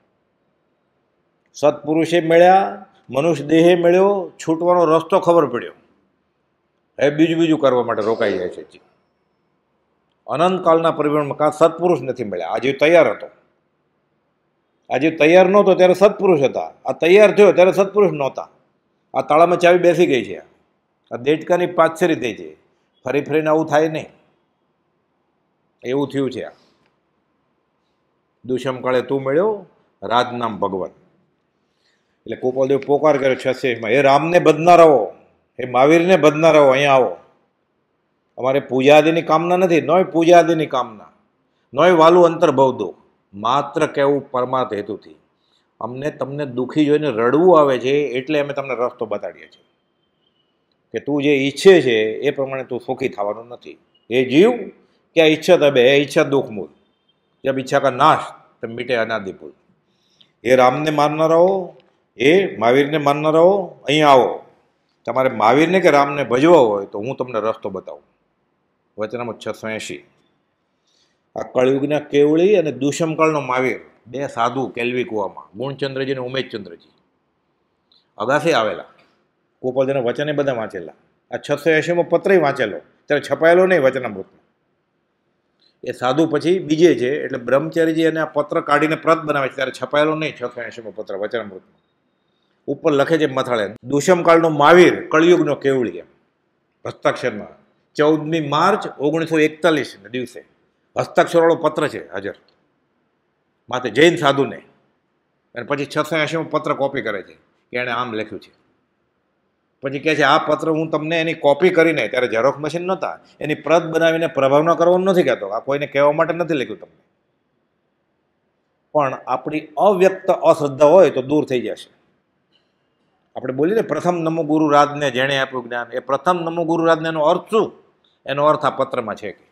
Speaker 1: સત્પુરુષે મળ્યા મનુષ્ય દેહે મળ્યો છૂટવાનો રસ્તો ખબર પડ્યો હવે બીજું બીજું કરવા માટે રોકાઈ જાય છે અનંતકાળના પરિભ્રમણમાં કાં સત્પુરુષ નથી મળ્યા આજે તૈયાર હતો આજે તૈયાર નહોતો ત્યારે સત્પુરુષ હતા આ તૈયાર થયો ત્યારે સત્પુરુષ નહોતા આ તાળામાં ચાવી બેસી ગઈ છે આ દેટકાની પાછેરી થઈ છે ફરી ફરીને આવું થાય નહીં એવું થયું છે આ દુષ્મ કાળે તું મળ્યો રાજનામ નામ ભગવાન એટલે ગોપાલદેવ પોકાર કર્યો છ્યાસીમાં એ રામને બદનારાઓ હે મહાવીરને રહો અહીંયા આવો અમારે પૂજાદીની કામના નથી નોય પૂજાદીની કામના નોય વાલું અંતર્ભવ દો માત્ર કહેવું પરમાર્થ હેતુથી અમને તમને દુઃખી જોઈને રડવું આવે છે એટલે અમે તમને રસ્તો બતાડીએ છીએ કે તું જે ઈચ્છે છે એ પ્રમાણે તું સુખી થવાનું નથી એ જીવ કે આ ઈચ્છા તબે એ ઈચ્છા દુઃખ મૂળ જબ ઈચ્છા કા નાશ તો મીટે અનાદિપૂર એ રામને મારનારાઓ એ મહાવીરને રહો અહીંયા આવો તમારે મહાવીરને કે રામને ભજવો હોય તો હું તમને રસ્તો બતાવું વચનામાં છસો એંશી આ કળયુગના કેવળી અને દુષ્મકાળનો મહાવીર બે સાધુ કેલવી કુવામાં ગુણચંદ્રજી અને ઉમેશચંદ્રજી અગાસી આવેલા ગોપાલજીના વચને બધા વાંચેલા આ છસો એંશીમાં પત્રય વાંચેલો ત્યારે છપાયેલો નહીં વચનામૃતમાં એ સાધુ પછી બીજે છે એટલે બ્રહ્મચારીજી અને આ પત્ર કાઢીને પ્રત બનાવે છે ત્યારે છપાયેલો નહીં છસો એંશીમાં પત્ર વચનામૃતમાં ઉપર લખે છે મથાળે દુષ્યમકાળનો મહાવીર કળિયુગનો કેવળી એમ હસ્તાક્ષરમાં ચૌદમી માર્ચ ઓગણીસો એકતાલીસના દિવસે હસ્તાક્ષરવાળો પત્ર છે હાજર માથે જૈન સાધુને અને પછી છસો એંશીમાં પત્ર કોપી કરે છે કે એણે આમ લખ્યું છે પછી કહે છે આ પત્ર હું તમને એની કોપી કરીને ત્યારે ઝેરોક્ષ મશીન નહોતા એની પ્રત બનાવીને પ્રભાવ ન કરવો નથી કહેતો આ કોઈને કહેવા માટે નથી લખ્યું તમને પણ આપણી અવ્યક્ત અશ્રદ્ધા હોય તો દૂર થઈ જશે આપણે બોલીએ ને પ્રથમ નમોગુરુ રાજને જેણે આપ્યું જ્ઞાન એ પ્રથમ નમો રાજને એનો અર્થ શું એનો અર્થ આ પત્રમાં છે કે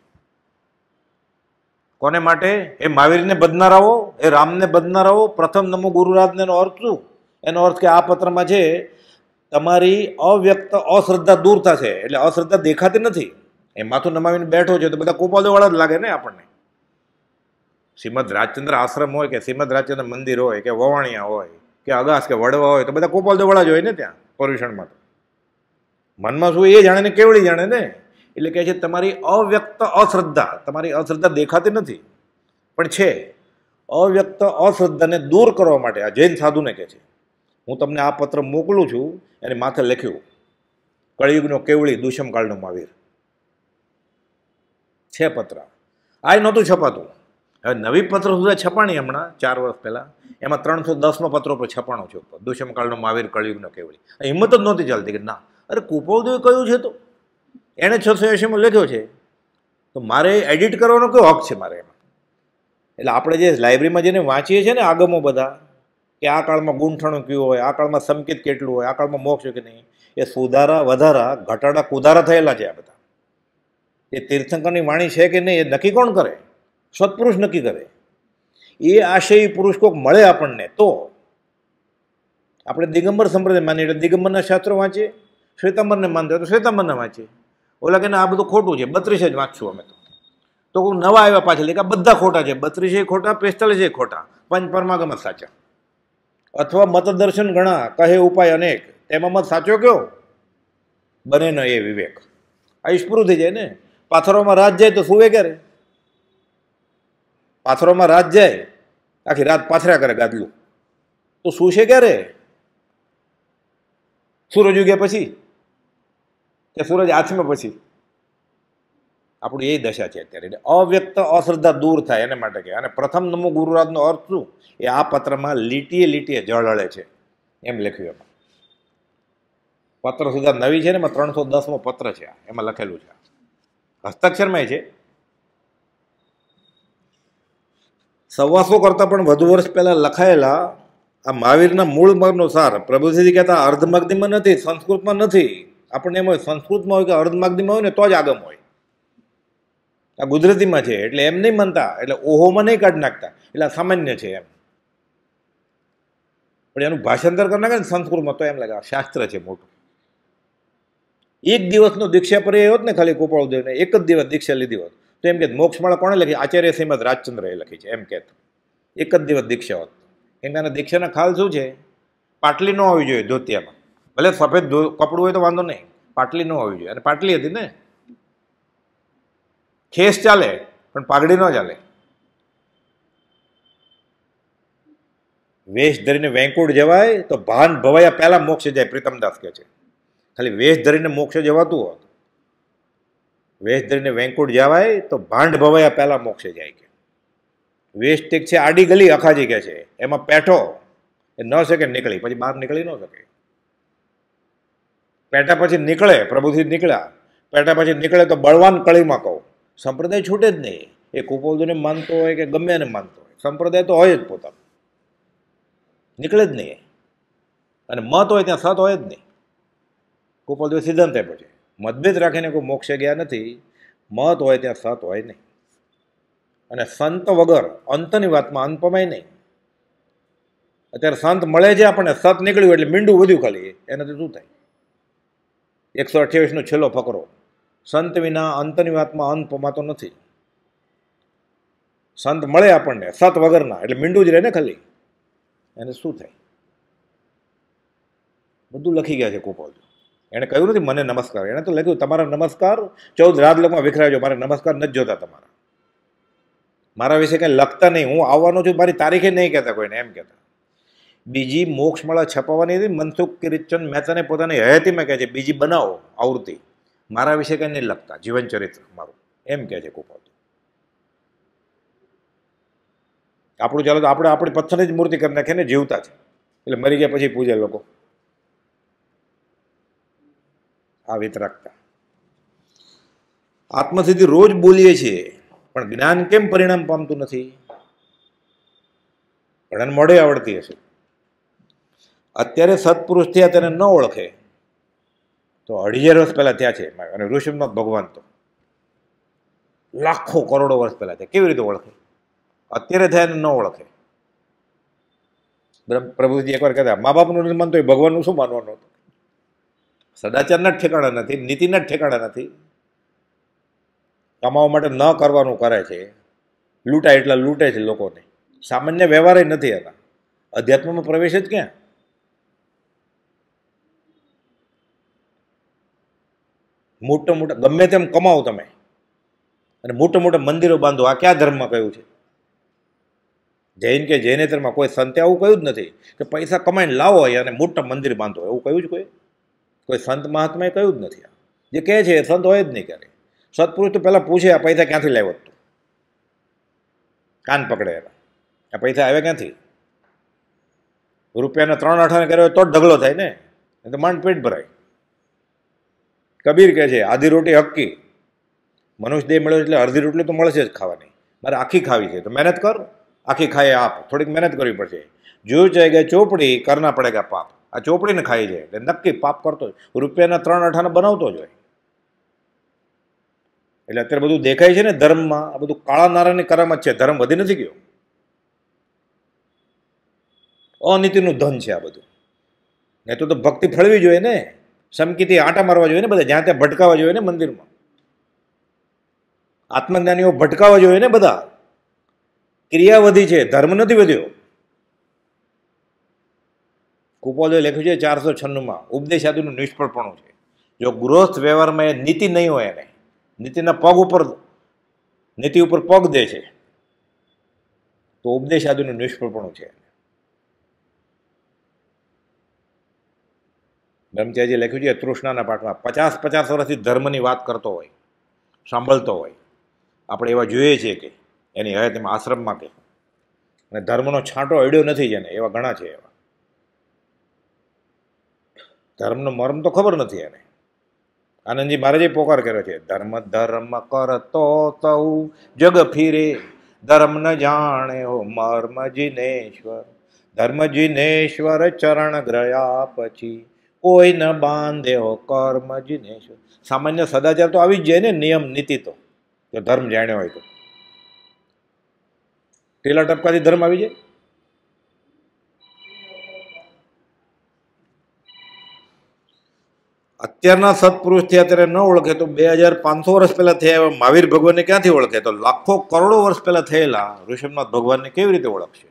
Speaker 1: કોને માટે એ મહાવીરને બદનારાઓ એ રામને બદનારાઓ પ્રથમ નમો ગુરુરાજને એનો અર્થ શું એનો અર્થ કે આ પત્રમાં છે તમારી અવ્યક્ત અશ્રદ્ધા દૂર થશે એટલે અશ્રદ્ધા દેખાતી નથી એ માથું નમાવીને બેઠો છે તો બધા કોપાદોવાળા જ લાગે ને આપણને શ્રીમદ રાજચંદ્ર આશ્રમ હોય કે શ્રીમદ રાજચંદ્ર મંદિર હોય કે વવાણિયા હોય કે અગાસ કે વડવા હોય તો બધા કોપલ તો વડા જ હોય ને ત્યાં પર્યુષણમાં તો મનમાં શું એ જાણે ને કેવડી જાણે ને એટલે કહે છે તમારી અવ્યક્ત અશ્રદ્ધા તમારી અશ્રદ્ધા દેખાતી નથી પણ છે અવ્યક્ત અશ્રદ્ધાને દૂર કરવા માટે આ જૈન સાધુને કહે છે હું તમને આ પત્ર મોકલું છું એને માથે લખ્યું કળિયુગનો કેવળી દુષ્મકાળનો મહાવીર છે પત્ર આ નહોતું છપાતું હવે નવી પત્ર સુધી છપાણી હમણાં ચાર વર્ષ પહેલાં એમાં ત્રણસો દસનો પત્રો ઉપર છપાણો છે ઉપર દુષ્મકાળનો મહાવીર કળિયુગનો કેવળી હિંમત જ નહોતી ચાલતી કે ના અરે કુપોદેવે કહ્યું છે તો એણે છસો એંશીમાં લખ્યો છે તો મારે એડિટ કરવાનો કયો હક છે મારે એમાં એટલે આપણે જે લાઇબ્રેરીમાં જેને વાંચીએ છીએ ને આગમો બધા કે આ કાળમાં ગૂંઠણું કયું હોય આ કાળમાં સંકેત કેટલું હોય આ કાળમાં મોક્ષ કે નહીં એ સુધારા વધારા ઘટાડા કુધારા થયેલા છે આ બધા એ તીર્થંકરની વાણી છે કે નહીં એ નક્કી કોણ કરે સત્પુરુષ નક્કી કરે એ આશય પુરુષ કોઈક મળે આપણને તો આપણે દિગંબર સંપ્રદાય માનીએ એટલે દિગંબરના શાસ્ત્રો વાંચીએ શ્વેતાંબરને માનતા તો શ્વેતાંબરના વાંચીએ ઓલા કે આ બધું ખોટું છે બત્રીસે જ વાંચશું અમે તો તો કોઈ નવા આવ્યા પાછળ કે બધા ખોટા છે બત્રીસે ખોટા પિસ્તાલીસે ખોટા પંચ પરમાગમત સાચા અથવા મતદર્શન ઘણા કહે ઉપાય અનેક તેમાં મત સાચો કયો બને ન એ વિવેક આ સ્પૃહ થઈ જાય ને પાથરોમાં રાત જાય તો સુવે ક્યારે પાથરોમાં રાત જાય આખી રાત પાથર્યા કરે ગાદલું તો શું છે ક્યારે સૂરજ ઉગ્યા પછી કે સૂરજ આથમે પછી આપણી એ દશા છે અત્યારે અવ્યક્ત અશ્રદ્ધા દૂર થાય એને માટે કે અને પ્રથમ નમો ગુરુરાજનો અર્થ શું એ આ પત્રમાં લીટીએ લીટીએ જળ અળે છે એમ લખ્યું એમાં પત્ર સુધા નવી છે ને એમાં ત્રણસો દસમો પત્ર છે એમાં લખેલું છે હસ્તાક્ષરમાં છે સવાસો કરતાં પણ વધુ વર્ષ પહેલાં લખાયેલા આ મહાવીરના મૂળ માર્ગનો સાર પ્રભુશ્રી કહેતા અર્ધમાગ્નિમાં નથી સંસ્કૃતમાં નથી આપણને એમ હોય સંસ્કૃતમાં હોય કે અર્ધમાગ્નિમાં હોય ને તો જ આગમ હોય આ ગુજરાતીમાં છે એટલે એમ નહીં માનતા એટલે ઓહોમાં નહીં કાઢી નાખતા એટલે સામાન્ય છે એમ પણ એનું ભાષાંતર કરી નાખે ને સંસ્કૃતમાં તો એમ લાગે શાસ્ત્ર છે મોટું એક દિવસનો દીક્ષા પર હોત ને ખાલી ગોપાળદેવને એક જ દિવસ દીક્ષા લીધી હોત તો એમ કે મોક્ષમાળા કોણે લખી આચાર્ય શ્રીમદ રાજચંદ્રએ લખી છે એમ કે એક જ દિવસ દીક્ષા હોત કેમ કે દીક્ષાના ખાલ શું છે પાટલી ન હોવી જોઈએ ધોતિયામાં ભલે સફેદ કપડું હોય તો વાંધો નહીં પાટલી ન હોવી જોઈએ અને પાટલી હતી ને ખેસ ચાલે પણ પાઘડી ન ચાલે વેશ ધરીને વેંકુટ જવાય તો ભાન ભવાયા પહેલાં મોક્ષે જાય પ્રીતમદાસ કહે છે ખાલી વેશ ધરીને મોક્ષે જવાતું હોત વેશધરીને વેંકુટ જવાય તો ભાંડ ભવાયા પહેલાં મોક્ષે જાય કે વેસ્ટિક છે આડી ગલી અખાજી કે છે એમાં પેઠો એ ન શકે નીકળી પછી બહાર નીકળી ન શકે પેટા પછી નીકળે પ્રભુથી નીકળ્યા પેટા પછી નીકળે તો બળવાન કળીમાં કહો સંપ્રદાય છૂટે જ નહીં એ કુપોદુને માનતો હોય કે ગમે એને માનતો હોય સંપ્રદાય તો હોય જ પોતાનો નીકળે જ નહીં અને મત હોય ત્યાં સત હોય જ નહીં કુપોદુ સિદ્ધાંત પછી મતભેદ રાખીને કોઈ મોક્ષે ગયા નથી મત હોય ત્યાં સત હોય નહીં અને સંત વગર અંતની વાતમાં અંત પમાય નહીં અત્યારે સંત મળે છે આપણને સત નીકળ્યું એટલે મીંડું વધ્યું ખાલી એનાથી શું થાય એકસો અઠ્યાવીસનો છેલ્લો ફકરો સંત વિના અંતની વાતમાં અંત પમાતો નથી સંત મળે આપણને સત વગરના એટલે મીંડું જ રહે ને ખાલી એને શું થાય બધું લખી ગયા છે કોપાવજો એણે કહ્યું નથી મને નમસ્કાર એણે તો લખ્યું તમારા નમસ્કાર ચૌદ રાજલોકમાં વિખરાય જો મારે નમસ્કાર નથી જોતા તમારા મારા વિશે કંઈ લખતા નહીં હું આવવાનો છું મારી તારીખે નહીં કહેતા કોઈને એમ કહેતા બીજી મોક્ષમાળા છપાવવાની હતી મનસુખ કિરીટચંદ મહેતાને પોતાની મેં કહે છે બીજી બનાવો આવૃત્તિ મારા વિશે કંઈ નહીં લખતા જીવનચરિત્ર મારું એમ કહે છે કુપાવતી આપણું ચાલો તો આપણે આપણી પથ્થરની જ મૂર્તિ કરી નાખીને જીવતા છે એટલે મરી ગયા પછી પૂજે લોકો આ વિતરકતા આત્મસિદ્ધિ રોજ બોલીએ છીએ પણ જ્ઞાન કેમ પરિણામ પામતું નથી ઘણાને મોડે આવડતી હશે અત્યારે સત્પુરુષ થયા તેને ન ઓળખે તો અઢી વર્ષ પહેલાં થયા છે અને ઋષભનાથ ભગવાન તો લાખો કરોડો વર્ષ પહેલાં થયા કેવી રીતે ઓળખે અત્યારે થયા ન ઓળખે પ્રભુજી એકવાર કહેતા મા બાપનું નિર્માણ તો એ ભગવાનનું શું માનવાનું હતું સદાચારના જ ઠેકાણા નથી નીતિના જ ઠેકાણા નથી કમાવા માટે ન કરવાનું કરે છે લૂંટાય એટલા લૂંટે છે લોકોને સામાન્ય વ્યવહાર નથી એના અધ્યાત્મમાં પ્રવેશ જ ક્યાં મોટા મોટા ગમે તેમ કમાવો તમે અને મોટા મોટા મંદિરો બાંધો આ કયા ધર્મમાં કહ્યું છે જૈન કે જૈનેતરમાં કોઈ સંતે આવું કહ્યું જ નથી કે પૈસા કમાઈને લાવો અને મોટા મંદિર બાંધો એવું કહ્યું જ કોઈ કોઈ સંત મહાત્માએ કહ્યું જ નથી આ જે કહે છે એ સંત હોય જ નહીં કરે સત્પુરુષ તો પહેલાં પૂછે આ પૈસા ક્યાંથી લાવ્યો તું કાન પકડે એના આ પૈસા આવ્યા ક્યાંથી રૂપિયાના ત્રણ અઠાને કર્યો તો જ ઢગલો થાય ને એ તો માંડ પેટ ભરાય કબીર કહે છે આધી રોટી હક્કી મનુષ્ય દેહ મળ્યો એટલે અડધી રોટલી તો મળશે જ ખાવાની મારે આખી ખાવી છે તો મહેનત કર આખી ખાઈ આપ થોડીક મહેનત કરવી પડશે જો કે ચોપડી કરના પડેગા પાપ આ ચોપડીને ખાઈ જાય એટલે નક્કી પાપ કરતો હોય રૂપિયાના ત્રણ અઠાને બનાવતો જ હોય એટલે અત્યારે બધું દેખાય છે ને ધર્મમાં આ બધું કાળા કરમ જ છે ધર્મ વધી નથી ગયો અનીતિનું ધન છે આ બધું નહીં તો તો ભક્તિ ફળવી જોઈએ ને સમકીથી આટા મારવા જોઈએ ને બધા જ્યાં ત્યાં ભટકાવા જોઈએ ને મંદિરમાં આત્મજ્ઞાનીઓ ભટકાવા જોઈએ ને બધા ક્રિયા વધી છે ધર્મ નથી વધ્યો કુપોલે લખ્યું છે ચારસો છન્નુંમાં ઉપદેશ આદુનું નિષ્ફળપણું છે જો ગૃહસ્થ વ્યવહારમાં એ નીતિ નહીં હોય એને નીતિના પગ ઉપર નીતિ ઉપર પગ દે છે તો ઉપદેશ આદુનું નિષ્ફળપણું છે બ્રહ્મચારીજી લખ્યું છે તૃષ્ણાના પાઠમાં પચાસ પચાસ વર્ષથી ધર્મની વાત કરતો હોય સાંભળતો હોય આપણે એવા જોઈએ છીએ કે એની હયાતીમાં આશ્રમમાં કે અને ધર્મનો છાંટો અડ્યો નથી જેને એવા ઘણા છે એવા ધર્મનો મર્મ તો ખબર નથી એને આનંદજી મહારાજે પોકાર કર્યો છે ધર્મ ધર્મ કરતો તૌ જગ ફિરે ધર્મ ન જાણે હો મર્મ જીનેશ્વર ધર્મ જીનેશ્વર ચરણ ગ્રયા પછી કોઈ ન બાંધે હો કર્મ જીનેશ્વર સામાન્ય સદાચાર તો આવી જ જાય ને નિયમ નીતિ તો ધર્મ જાણ્યો હોય તો ટેલા ટપકાથી ધર્મ આવી જાય અત્યારના સત્પુરુષથી અત્યારે ન ઓળખે તો બે હજાર પાંચસો વર્ષ પહેલાં થયા એવા મહાવીર ભગવાનને ક્યાંથી ઓળખે તો લાખો કરોડો વર્ષ પહેલાં થયેલા ઋષભનાથ ભગવાનને કેવી રીતે ઓળખશે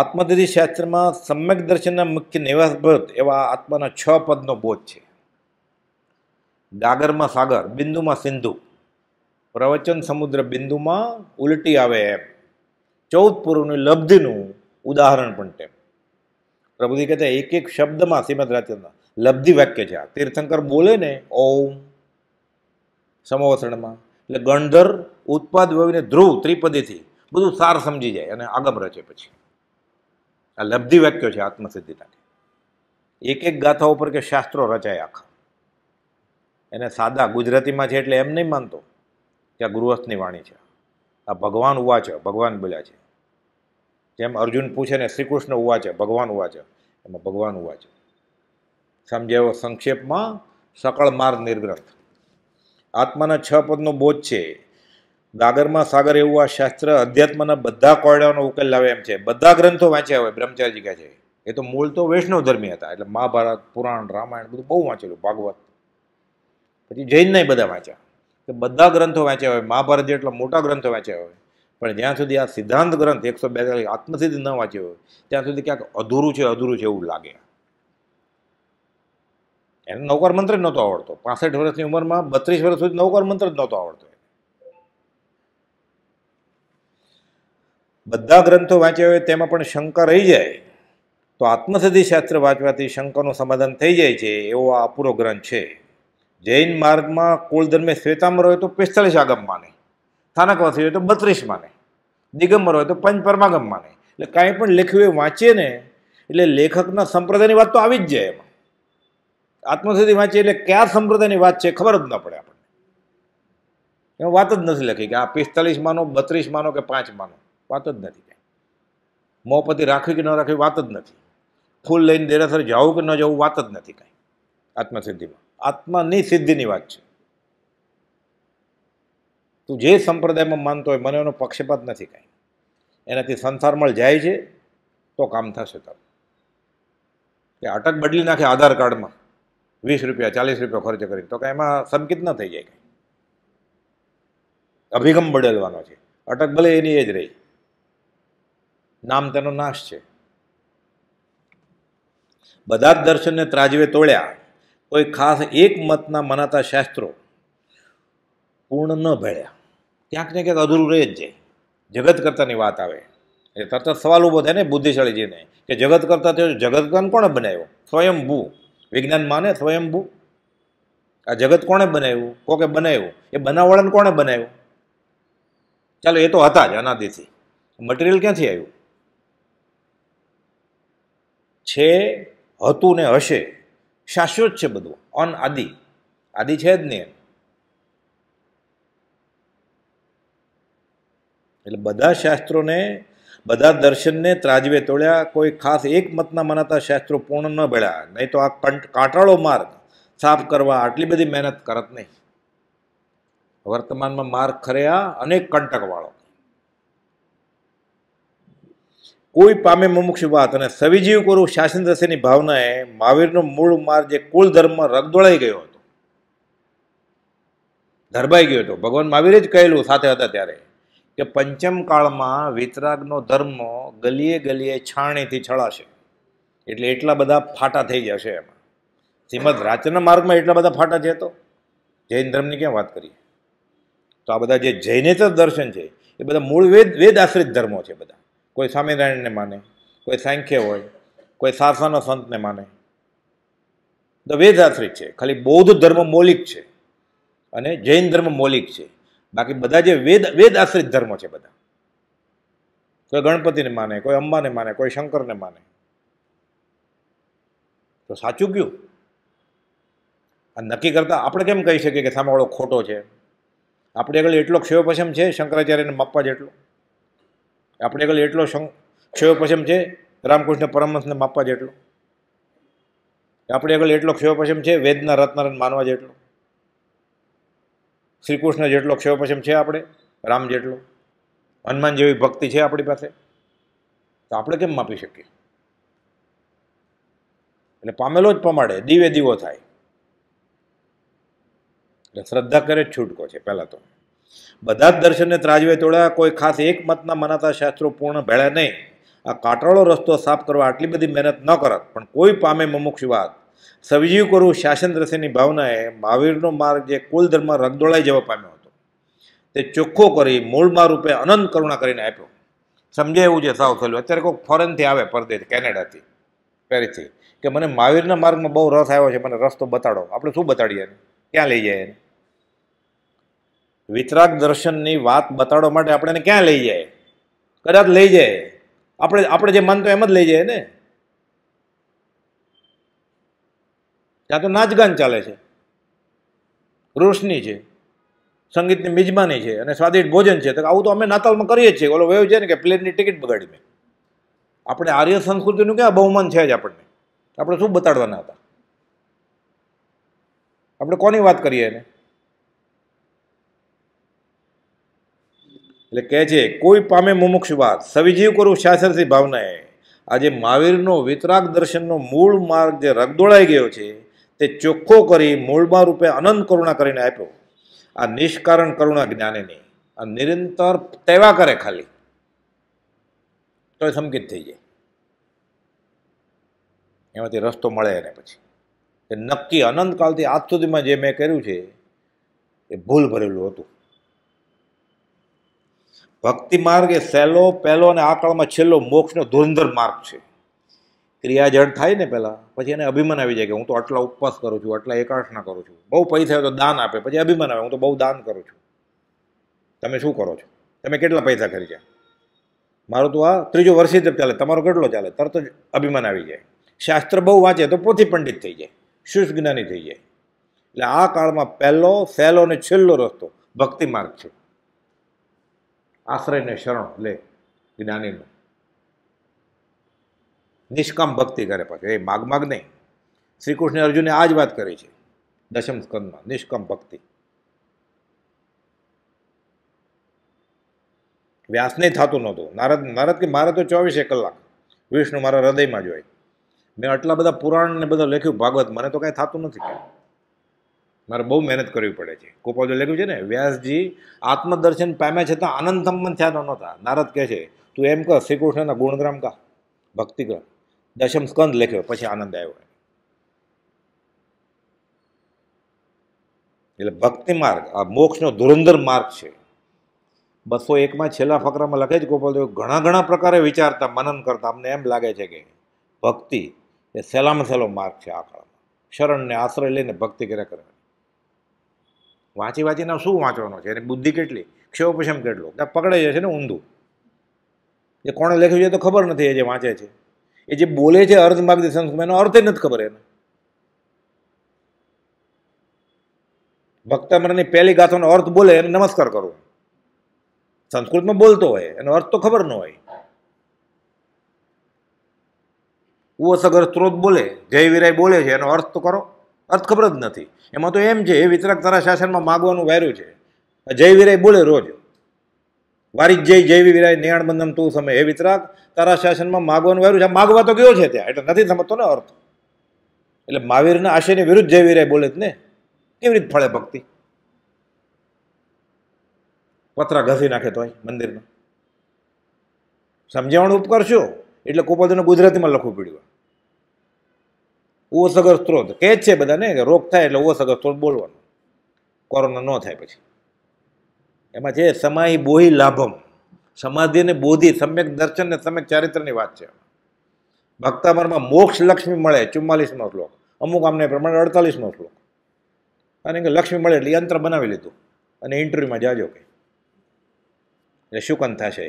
Speaker 1: આત્મદિતિ શાસ્ત્રમાં સમ્યક દર્શનના મુખ્ય નિવાસભૂત એવા આત્માના છ પદનો બોધ છે ડાગરમાં સાગર બિંદુમાં સિંધુ પ્રવચન સમુદ્ર બિંદુમાં ઉલટી આવે એમ ચૌદ પૂર્વની લબ્ધિનું ઉદાહરણ પણ તેમ પ્રભુજી કહેતા એક એક શબ્દમાં શ્રીમદ રાજચંદ્ર લબ્ધિ વાક્ય છે આ તીર્થંકર બોલે ને ઓમ સમવસરણમાં એટલે ગણધર ઉત્પાદ વવીને ધ્રુવ ત્રિપદીથી બધું સાર સમજી જાય અને આગમ રચે પછી આ લબ્ધિ વાક્યો છે આત્મસિદ્ધિના એક એક ગાથા ઉપર કે શાસ્ત્રો રચાય આખા એને સાદા ગુજરાતીમાં છે એટલે એમ નહીં માનતો કે આ ગૃહસ્થની વાણી છે આ ભગવાન ઉવાચ ભગવાન બોલ્યા છે જેમ અર્જુન પૂછે ને શ્રી કૃષ્ણ ઉવાચ ભગવાન ઉવાચ એમાં ભગવાન ઉવાચ સમજાવ્યો સંક્ષેપમાં સકળ માર્ગ નિર્ગ્રંથ આત્માના છ પદનો બોધ છે ગાગરમાં સાગર એવું આ શાસ્ત્ર અધ્યાત્મના બધા કોયડાઓનો ઉકેલ લાવે એમ છે બધા ગ્રંથો વાંચ્યા હોય બ્રહ્મચારી કહે છે એ તો મૂળ તો વૈષ્ણવ ધર્મી હતા એટલે મહાભારત પુરાણ રામાયણ બધું બહુ વાંચેલું ભાગવત પછી જૈનના બધા વાંચ્યા કે બધા ગ્રંથો વાંચ્યા હોય મહાભારત જેટલા મોટા ગ્રંથો વાંચ્યા હોય પણ જ્યાં સુધી આ સિદ્ધાંત ગ્રંથ એકસો બેતાલીસ આત્મસિદ્ધ ન વાંચ્યો હોય ત્યાં સુધી ક્યાંક અધૂરું છે અધૂરું છે એવું લાગે એને નવકાર મંત્ર જ નહોતો આવડતો પાસઠ વર્ષની ઉંમરમાં બત્રીસ વર્ષ સુધી નૌકર મંત્ર જ નહોતો આવડતો બધા ગ્રંથો વાંચ્યા હોય તેમાં પણ શંકા રહી જાય તો આત્મસિદ્ધિ શાસ્ત્ર વાંચવાથી શંકાનું સમાધાન થઈ જાય છે એવો આ અપૂરો ગ્રંથ છે જૈન માર્ગમાં કુલ ધર્મે શ્વેતાંબર હોય તો પિસ્તાલીસ આગમ માને સ્થાનકવાસી હોય તો બત્રીસ માને દિગમ્બર હોય તો પંચ પરમાગમ માને એટલે કાંઈ પણ લખ્યું એ વાંચીએ ને એટલે લેખકના સંપ્રદાયની વાત તો આવી જ જાય એમાં આત્મસુધિ વાંચી એટલે કયા સંપ્રદાયની વાત છે ખબર જ ન પડે આપણને એમાં વાત જ નથી લખી કે આ પિસ્તાલીસ માનો બત્રીસ માનો કે પાંચ માનો વાત જ નથી કાંઈ મોપતિ રાખવી કે ન રાખવી વાત જ નથી ફૂલ લઈને દેરાસર જવું કે ન જવું વાત જ નથી કાંઈ આત્મસિદ્ધિમાં આત્માની સિદ્ધિની વાત છે તું જે સંપ્રદાયમાં માનતો હોય મને એનો પક્ષપાત નથી કાંઈ એનાથી સંસારમાં જાય છે તો કામ થશે તારું કે અટક બદલી નાખે આધાર કાર્ડમાં વીસ રૂપિયા ચાલીસ રૂપિયા ખર્ચ કરી તો કે એમાં સંકિત ન થઈ જાય કંઈ અભિગમ બદલવાનો છે અટક ભલે એની એ જ રહી નામ તેનો નાશ છે બધા જ દર્શનને ત્રાજવે તોળ્યા કોઈ ખાસ એક મતના મનાતા શાસ્ત્રો પૂર્ણ ન ભળ્યા ક્યાંક ને ક્યાંક અધૂરું રહે જ જાય જગત કરતાની વાત આવે એટલે તરત સવાલ ઊભો થાય ને બુદ્ધિશાળીજીને કે જગત કરતા તે જગત કોણ બનાવ્યો સ્વયંભૂ વિજ્ઞાન માને સ્વયંભૂ આ જગત કોણે બનાવ્યું કોકે બનાવ્યું એ બનાવવાળાને કોણે બનાવ્યું ચાલો એ તો હતા જ અનાદિથી મટીરિયલ ક્યાંથી આવ્યું છે હતું ને હશે શાશ્વત છે બધું અન આદિ આદિ છે જ નહીં એટલે બધા શાસ્ત્રોને બધા દર્શનને ત્રાજવે તોડ્યા કોઈ ખાસ એક મતના મનાતા શાસ્ત્રો પૂર્ણ ન ભળ્યા નહીં તો આ કંટ કાંટાળો માર્ગ સાફ કરવા આટલી બધી મહેનત કરત નહીં વર્તમાનમાં માર્ગ ખરેયા અનેક કંટકવાળો કોઈ પામે મુમુક્ષ વાત અને સવિજીવ કરું શાસન દશેની ભાવનાએ મહાવીરનો મૂળ માર્ગ જે કુલ ધર્મમાં રગદોળાઈ ગયો હતો ધરબાઈ ગયો હતો ભગવાન મહાવીરે જ કહેલું સાથે હતા ત્યારે કે પંચમ કાળમાં વિતરાગનો ધર્મ ગલીએ ગલીએ છાણીથી છળાશે એટલે એટલા બધા ફાટા થઈ જશે એમાં શ્રીમદ રાચના માર્ગમાં એટલા બધા ફાટા છે તો જૈન ધર્મની ક્યાં વાત કરીએ તો આ બધા જે જૈનેતર દર્શન છે એ બધા મૂળ વેદ વેદ આશ્રિત ધર્મો છે બધા કોઈ સ્વામિનારાયણને માને કોઈ સાંખ્ય હોય કોઈ સારસાનો સંતને માને તો વેદ આશ્રિત છે ખાલી બૌદ્ધ ધર્મ મૌલિક છે અને જૈન ધર્મ મૌલિક છે બાકી બધા જે વેદ વેદ આશ્રિત ધર્મ છે બધા કોઈ ગણપતિને માને કોઈ અંબાને માને કોઈ શંકરને માને તો સાચું કયું આ નક્કી કરતા આપણે કેમ કહી શકીએ કે સામાવાળો ખોટો છે આપણે આગળ એટલો ક્ષયોપશમ છે શંકરાચાર્યને માપવા જેટલો આપણે આગળ એટલો ક્ષયોપશમ છે રામકૃષ્ણ પરમહંસને માપવા જેટલો આપણે આગળ એટલો ક્ષયોપશમ છે વેદના રત્નારાયણ માનવા જેટલો શ્રીકૃષ્ણ જેટલો ક્ષેપક્ષમ છે આપણે રામ જેટલો હનુમાન જેવી ભક્તિ છે આપણી પાસે તો આપણે કેમ માપી શકીએ એટલે પામેલો જ પમાડે દીવે દીવો થાય એટલે શ્રદ્ધા કરે જ છૂટકો છે પહેલાં તો બધા જ દર્શનને ત્રાજવે તોડ્યા કોઈ ખાસ એક મતના મનાતા શાસ્ત્રો પૂર્ણ ભેળા નહીં આ કાટાળો રસ્તો સાફ કરવા આટલી બધી મહેનત ન કરત પણ કોઈ પામે મમુક્ષ વાત સવજીવ કરવું શાસન રસેની ભાવનાએ મહાવીરનો માર્ગ જે કુલ ધર્મ રગદોળાઈ જવા પામ્યો હતો તે ચોખ્ખો કરી મૂળમાં રૂપે અનંત કરુણા કરીને આપ્યો સમજે એવું છે સાવ થયેલું અત્યારે કોઈક ફોરેનથી આવે પરદેશ કેનેડાથી પેરિસથી કે મને મહાવીરના માર્ગમાં બહુ રસ આવ્યો છે મને રસ તો બતાડો આપણે શું બતાડીએ ક્યાં લઈ જાય એને વિતરાગ દર્શનની વાત બતાડવા માટે આપણે એને ક્યાં લઈ જાય કદાચ લઈ જાય આપણે આપણે જે માનતો એમ જ લઈ જાય ને ત્યાં તો નાચગાન ચાલે છે રોશની છે સંગીતની મિજબાની છે અને સ્વાદિષ્ટ ભોજન છે તો આવું તો અમે નાતાલમાં કરીએ છીએ ઓલો વેવ છે ને કે પ્લેનની ટિકિટ બગાડી મેં આપણે આર્ય સંસ્કૃતિનું ક્યાં બહુમાન છે જ આપણને આપણે શું બતાડવાના હતા આપણે કોની વાત કરીએ એને એટલે કહે છે કોઈ પામે મુમુક્ષ વાત સવિજીવ કરું શાસ્ત્રથી ભાવનાએ આજે મહાવીરનો વિતરાગ દર્શનનો મૂળ માર્ગ જે રગદોળાઈ ગયો છે તે ચોખ્ખો કરી મૂળમાં રૂપે અનંત કરુણા કરીને આપ્યો આ નિષ્કારણ કરુણા જ્ઞાનીની આ નિરંતર તેવા કરે ખાલી તો એ સંકિત થઈ જાય એમાંથી રસ્તો મળે એને પછી એ નક્કી અનંતકાળથી આજ સુધીમાં જે મેં કર્યું છે એ ભૂલ ભરેલું હતું ભક્તિ માર્ગ એ સહેલો પહેલો અને આ કાળમાં છેલ્લો મોક્ષનો ધુરંધર માર્ગ છે ક્રિયા જડ થાય ને પહેલાં પછી એને અભિમાન આવી જાય કે હું તો આટલા ઉપવાસ કરું છું આટલા એકાંશના કરું છું બહુ પૈસા હોય તો દાન આપે પછી અભિમાન આવે હું તો બહુ દાન કરું છું તમે શું કરો છો તમે કેટલા પૈસા ખર્ચ્યા મારું તો આ ત્રીજો વર્ષે જ ચાલે તમારો કેટલો ચાલે તરત જ અભિમાન આવી જાય શાસ્ત્ર બહુ વાંચે તો પોથી પંડિત થઈ જાય શુષ્ક જ્ઞાની થઈ જાય એટલે આ કાળમાં પહેલો સહેલો અને છેલ્લો રસ્તો ભક્તિ માર્ગ છે આશ્રયને શરણ લે જ્ઞાનીનો નિષ્કામ ભક્તિ કરે પછી એ માગ માગ નહીં શ્રી અર્જુને આ જ વાત કરી છે દશમ સ્કંદમાં નિષ્કામ ભક્તિ વ્યાસને થતું નહોતું નારદ નારદ કે મારે તો ચોવીસે કલાક વિષ્ણુ મારા હૃદયમાં જોઈ મેં આટલા બધા પુરાણને બધા લખ્યું ભાગવત મને તો કાંઈ થતું નથી મારે બહુ મહેનત કરવી પડે છે ગોપાલજી લખ્યું છે ને વ્યાસજી આત્મદર્શન પામ્યા છતાં આનંદ સંબંધ થયા નહોતા નારદ કહે છે તું એમ કહ શ્રીકૃષ્ણના ગુણગ્રામ કા ભક્તિ કર દશમ સ્કંદ લખ્યો પછી આનંદ આવ્યો એટલે ભક્તિ માર્ગ આ મોક્ષનો ધુરંધર માર્ગ છે બસો એકમાં છેલ્લા ફકરામાં લખે જ ગોપાલદેવ ઘણા ઘણા પ્રકારે વિચારતા મનન કરતા અમને એમ લાગે છે કે ભક્તિ એ સહેલામાં સહેલો માર્ગ છે આ કાળમાં શરણને આશ્રય લઈને ભક્તિ કર્યા કરવાની વાંચી વાંચીને શું વાંચવાનો છે એની બુદ્ધિ કેટલી ક્ષોપશમ કેટલો પકડાઈ જશે ને ઊંધું એ કોણે લખ્યું છે તો ખબર નથી એ જે વાંચે છે એ જે બોલે છે અર્ધ માર્ગદર્શન એનો અર્થ નથી ખબર એને ભક્તામરની પહેલી ગાથાનો અર્થ બોલે એને નમસ્કાર કરો સંસ્કૃતમાં બોલતો હોય એનો અર્થ તો ખબર ન હોય ઉવો સગર સ્ત્રોત બોલે જય વિરાય બોલે છે એનો અર્થ તો કરો અર્થ ખબર જ નથી એમાં તો એમ છે એ વિતરક તારા શાસનમાં માગવાનું વાયરું છે જય વિરાય બોલે રોજ વારિજ્ય જૈવી વિરાય નિયાણ બંધમ તું સમય હે વિતરાક તારા શાસનમાં માગવાનું વાયરું છે માગવા તો ગયો છે ત્યાં એટલે નથી સમજતો ને અર્થ એટલે મહાવીરના આશયની વિરુદ્ધ જૈવી વિરાય બોલે જ ને કેવી રીતે ફળે ભક્તિ પતરા ઘસી નાખે તોય મંદિરમાં સમજાવણ ઉપકાર શું એટલે કોપલજીને ગુજરાતીમાં લખવું પડ્યું ઓસગર સ્ત્રોત કહે છે બધાને રોગ થાય એટલે ઓસગર સ્ત્રોત બોલવાનો કોરોના ન થાય પછી એમાં છે સમાય બોહી લાભમ સમાધિને બોધિ સમ્યક દર્શન ને સમ્યક ચારિત્રની વાત છે ભક્તામરમાં મોક્ષ લક્ષ્મી મળે ચુમ્માલીસમો શ્લોક અમુક આમને પ્રમાણે અડતાલીસમો શ્લોક અને કે લક્ષ્મી મળે એટલે યંત્ર બનાવી લીધું અને ઇન્ટરવ્યુમાં જાજો કે એટલે શુકન થશે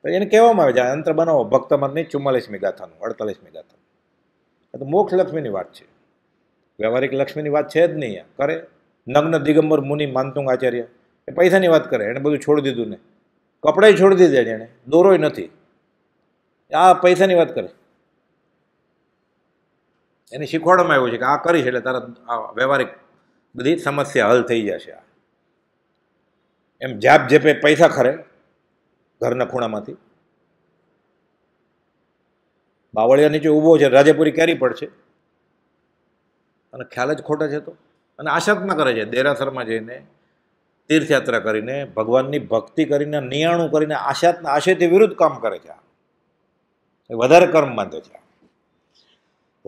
Speaker 1: તો એને કહેવામાં આવે છે આ યંત્ર બનાવો ભક્તમરની ચુમ્માલીસમી ગાથાનું અડતાલીસમી ગાથાનું આ તો મોક્ષ લક્ષ્મીની વાત છે વ્યવહારિક લક્ષ્મીની વાત છે જ નહીં કરે નગ્ન દિગંબર મુનિ માનતુંગ આચાર્ય એ પૈસાની વાત કરે એણે બધું છોડી દીધું ને કપડાય છોડી દીધા એણે દોરોય નથી આ પૈસાની વાત કરે એને શીખવાડવામાં આવ્યું છે કે આ કરીશ એટલે તારા આ વ્યવહારિક બધી સમસ્યા હલ થઈ જશે આ એમ જાપ જેપે પૈસા ખરે ઘરના ખૂણામાંથી બાવળિયા નીચે ઊભો છે રાજાપુરી કેરી પડશે અને ખ્યાલ જ ખોટા છે તો અને આશા કરે છે દેરાસરમાં જઈને તીર્થયાત્રા કરીને ભગવાનની ભક્તિ કરીને નિયાણું કરીને આશા આશયથી વિરુદ્ધ કામ કરે છે એ વધારે કર્મ બાંધે છે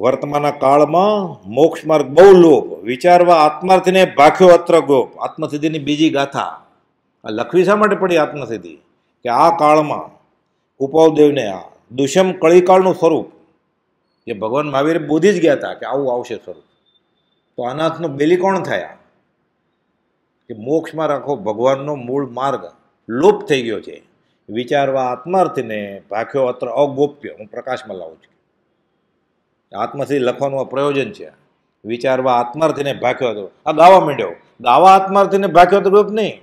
Speaker 1: વર્તમાનના કાળમાં મોક્ષ માર્ગ બહુ લોભ વિચારવા આત્માર્થીને ભાખ્યો અત્ર ગોપ આત્મસિદ્ધિની બીજી ગાથા આ લખવી શા માટે પડી આત્મસિદ્ધિ કે આ કાળમાં ઉપાવદેવને આ દુષ્યમ કળીકાળનું સ્વરૂપ એ ભગવાન મહાવીર બોધી જ ગયા હતા કે આવું આવશે સ્વરૂપ તો અનાથનો બેલી કોણ થયા કે મોક્ષમાં રાખો ભગવાનનો મૂળ માર્ગ લોપ થઈ ગયો છે વિચારવા આત્માર્થને ભાખ્યો અત્ર અગોપ્ય હું પ્રકાશમાં લાવું છું આત્માથી લખવાનું આ પ્રયોજન છે વિચારવા આત્માર્થીને ભાખ્યો હતો આ ગાવા માંડ્યો ગાવા આત્માર્થીને ભાખ્યો હતો રૂપ નહીં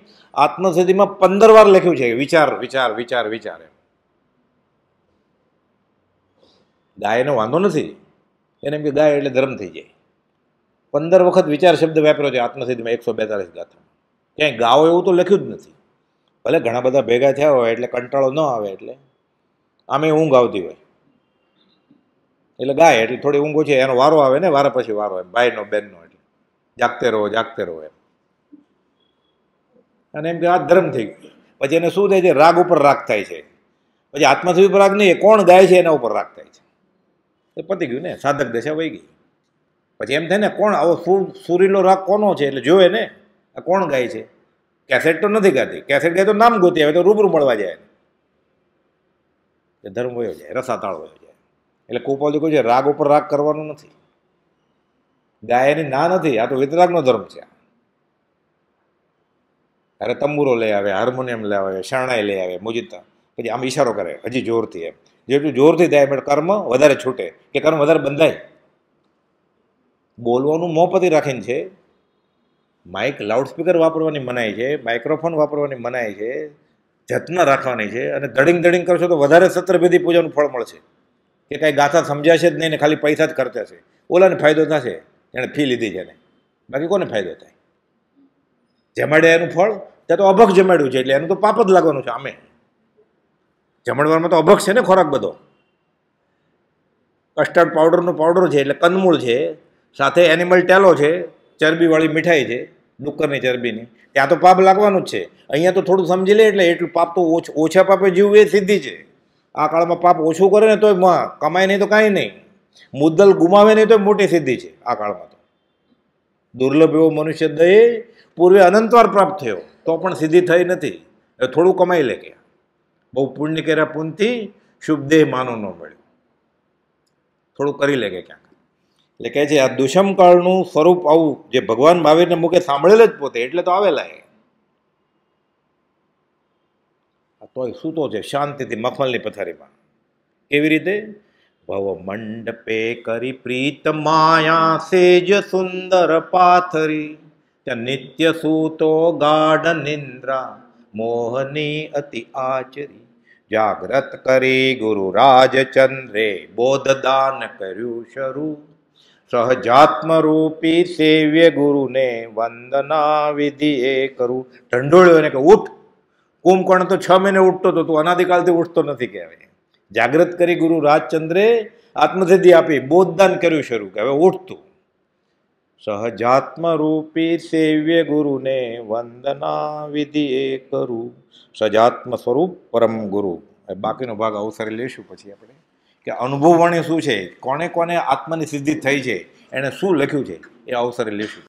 Speaker 1: આત્મસિદ્ધિમાં પંદર વાર લખ્યું છે વિચાર વિચાર વિચાર વિચાર એનો વાંધો નથી એને એમ કે ગાય એટલે ધર્મ થઈ જાય પંદર વખત વિચાર શબ્દ વાપર્યો છે આત્મસિદ્ધિમાં એકસો બેતાલીસ ગાથા ક્યાંય ગાઓ એવું તો લખ્યું જ નથી ભલે ઘણા બધા ભેગા થયા હોય એટલે કંટાળો ન આવે એટલે આમે ઊંઘ આવતી હોય એટલે ગાય એટલે થોડી ઊંઘો છે એનો વારો આવે ને વારા પછી વારો એમ ભાઈનો બેનનો એટલે જાગતે રહો જાગતે રહો એમ અને એમ કે આ ધર્મ થઈ ગયો પછી એને શું થાય છે રાગ ઉપર રાગ થાય છે પછી આત્માથી ઉપર રાગ નહીં કોણ ગાય છે એના ઉપર રાગ થાય છે એ પતી ગયું ને સાધક દશા વહી ગઈ પછી એમ થાય ને કોણ આવો સુરીલો રાગ કોનો છે એટલે જોવે ને આ કોણ ગાય છે કેસેટ તો નથી ગાતી કેસેટ ગાય તો નામ ગોતી આવે તો રૂબરૂ મળવા જાય એ ધર્મ વયો જાય રસાતાળ વયો જાય એટલે કુપાલજી કહ્યું છે રાગ ઉપર રાગ કરવાનો નથી ગાયની ના નથી આ તો વિતરાગનો ધર્મ છે અરે તંબુરો લઈ આવે હાર્મોનિયમ લઈ આવે શરણાઈ લઈ આવે મુજિતા પછી આમ ઈશારો કરે હજી જોરથી એમ જેટલું જોરથી થાય પણ કર્મ વધારે છૂટે કે કર્મ વધારે બંધાય બોલવાનું મોપતિ રાખીને છે માઇક લાઉડસ્પીકર વાપરવાની મનાય છે માઇક્રોફોન વાપરવાની મનાય છે જતના રાખવાની છે અને ધડિંગ ધડિંગ કરશો તો વધારે સત્રભેદી પૂજાનું ફળ મળશે કે કાંઈ ગાથા સમજાશે જ નહીં ને ખાલી પૈસા જ ખર્ચા છે ઓલાને ફાયદો થશે એણે ફી લીધી છે બાકી કોને ફાયદો થાય જમાડ્યા એનું ફળ ત્યાં તો અભક જમાડ્યું છે એટલે એનું તો પાપ જ લાગવાનું છે આમે જમણવારમાં તો અભક છે ને ખોરાક બધો કસ્ટર્ડ પાવડરનો પાવડર છે એટલે કંદમૂળ છે સાથે એનિમલ ટેલો છે ચરબીવાળી મીઠાઈ છે ડુક્કરની ચરબીની ત્યાં તો પાપ લાગવાનું જ છે અહીંયા તો થોડું સમજી લે એટલે એટલું પાપ તો ઓછા પાપે જીવવું એ સિદ્ધિ છે આ કાળમાં પાપ ઓછું કરે ને તોય તો કમાય નહીં તો કાંઈ નહીં મુદ્દલ ગુમાવે નહીં તો મોટી સિદ્ધિ છે આ કાળમાં તો દુર્લભ એવો મનુષ્ય દય પૂર્વે અનંતવાર પ્રાપ્ત થયો તો પણ સિદ્ધિ થઈ નથી એ થોડું કમાઈ લે કે બહુ પુણ્ય કર્યા પુણથી શુભદેહ માનો ન મળ્યો થોડું કરી લે કે ક્યાં એટલે કહે છે આ દુષ્મકાળનું સ્વરૂપ આવું જે ભગવાન મહાવીરને મૂકે સાંભળેલ જ પોતે એટલે તો આવેલા એ તોય સૂતો છે શાંતિથી મખમલની પથારીમાં કેવી રીતે ભવ મંડપે કરી પ્રીત માયા સેજ સુંદર પાથરી ત્યાં નિત્ય સૂતો ગાઢ નિંદ્રા મોહની અતિ આચરી જાગ્રત કરી ગુરુ રાજચંદ્રે બોધદાન કર્યું શરૂ સહજાત્મરૂપી સેવ્ય ગુરુને વંદના એ કરું ઢંઢોળ્યો એને કે ઉઠ કુંભકર્ણ તો છ મહિને ઉઠતો હતો તું અનાદિકાલથી ઉઠતો નથી કહેવાય જાગૃત કરી ગુરુ રાજચંદ્રે આત્મસિદ્ધિ આપી બોધદાન કર્યું શરૂ કે હવે ઉઠતું સહજાત્મરૂપી સેવ્ય ગુરુને વંદના એ કરું સજાત્મ સ્વરૂપ પરમ ગુરુ બાકીનો ભાગ અવસરે લેશું પછી આપણે કે અનુભવવાણી શું છે કોને કોને આત્માની સિદ્ધિ થઈ છે એણે શું લખ્યું છે એ અવસરે લેશું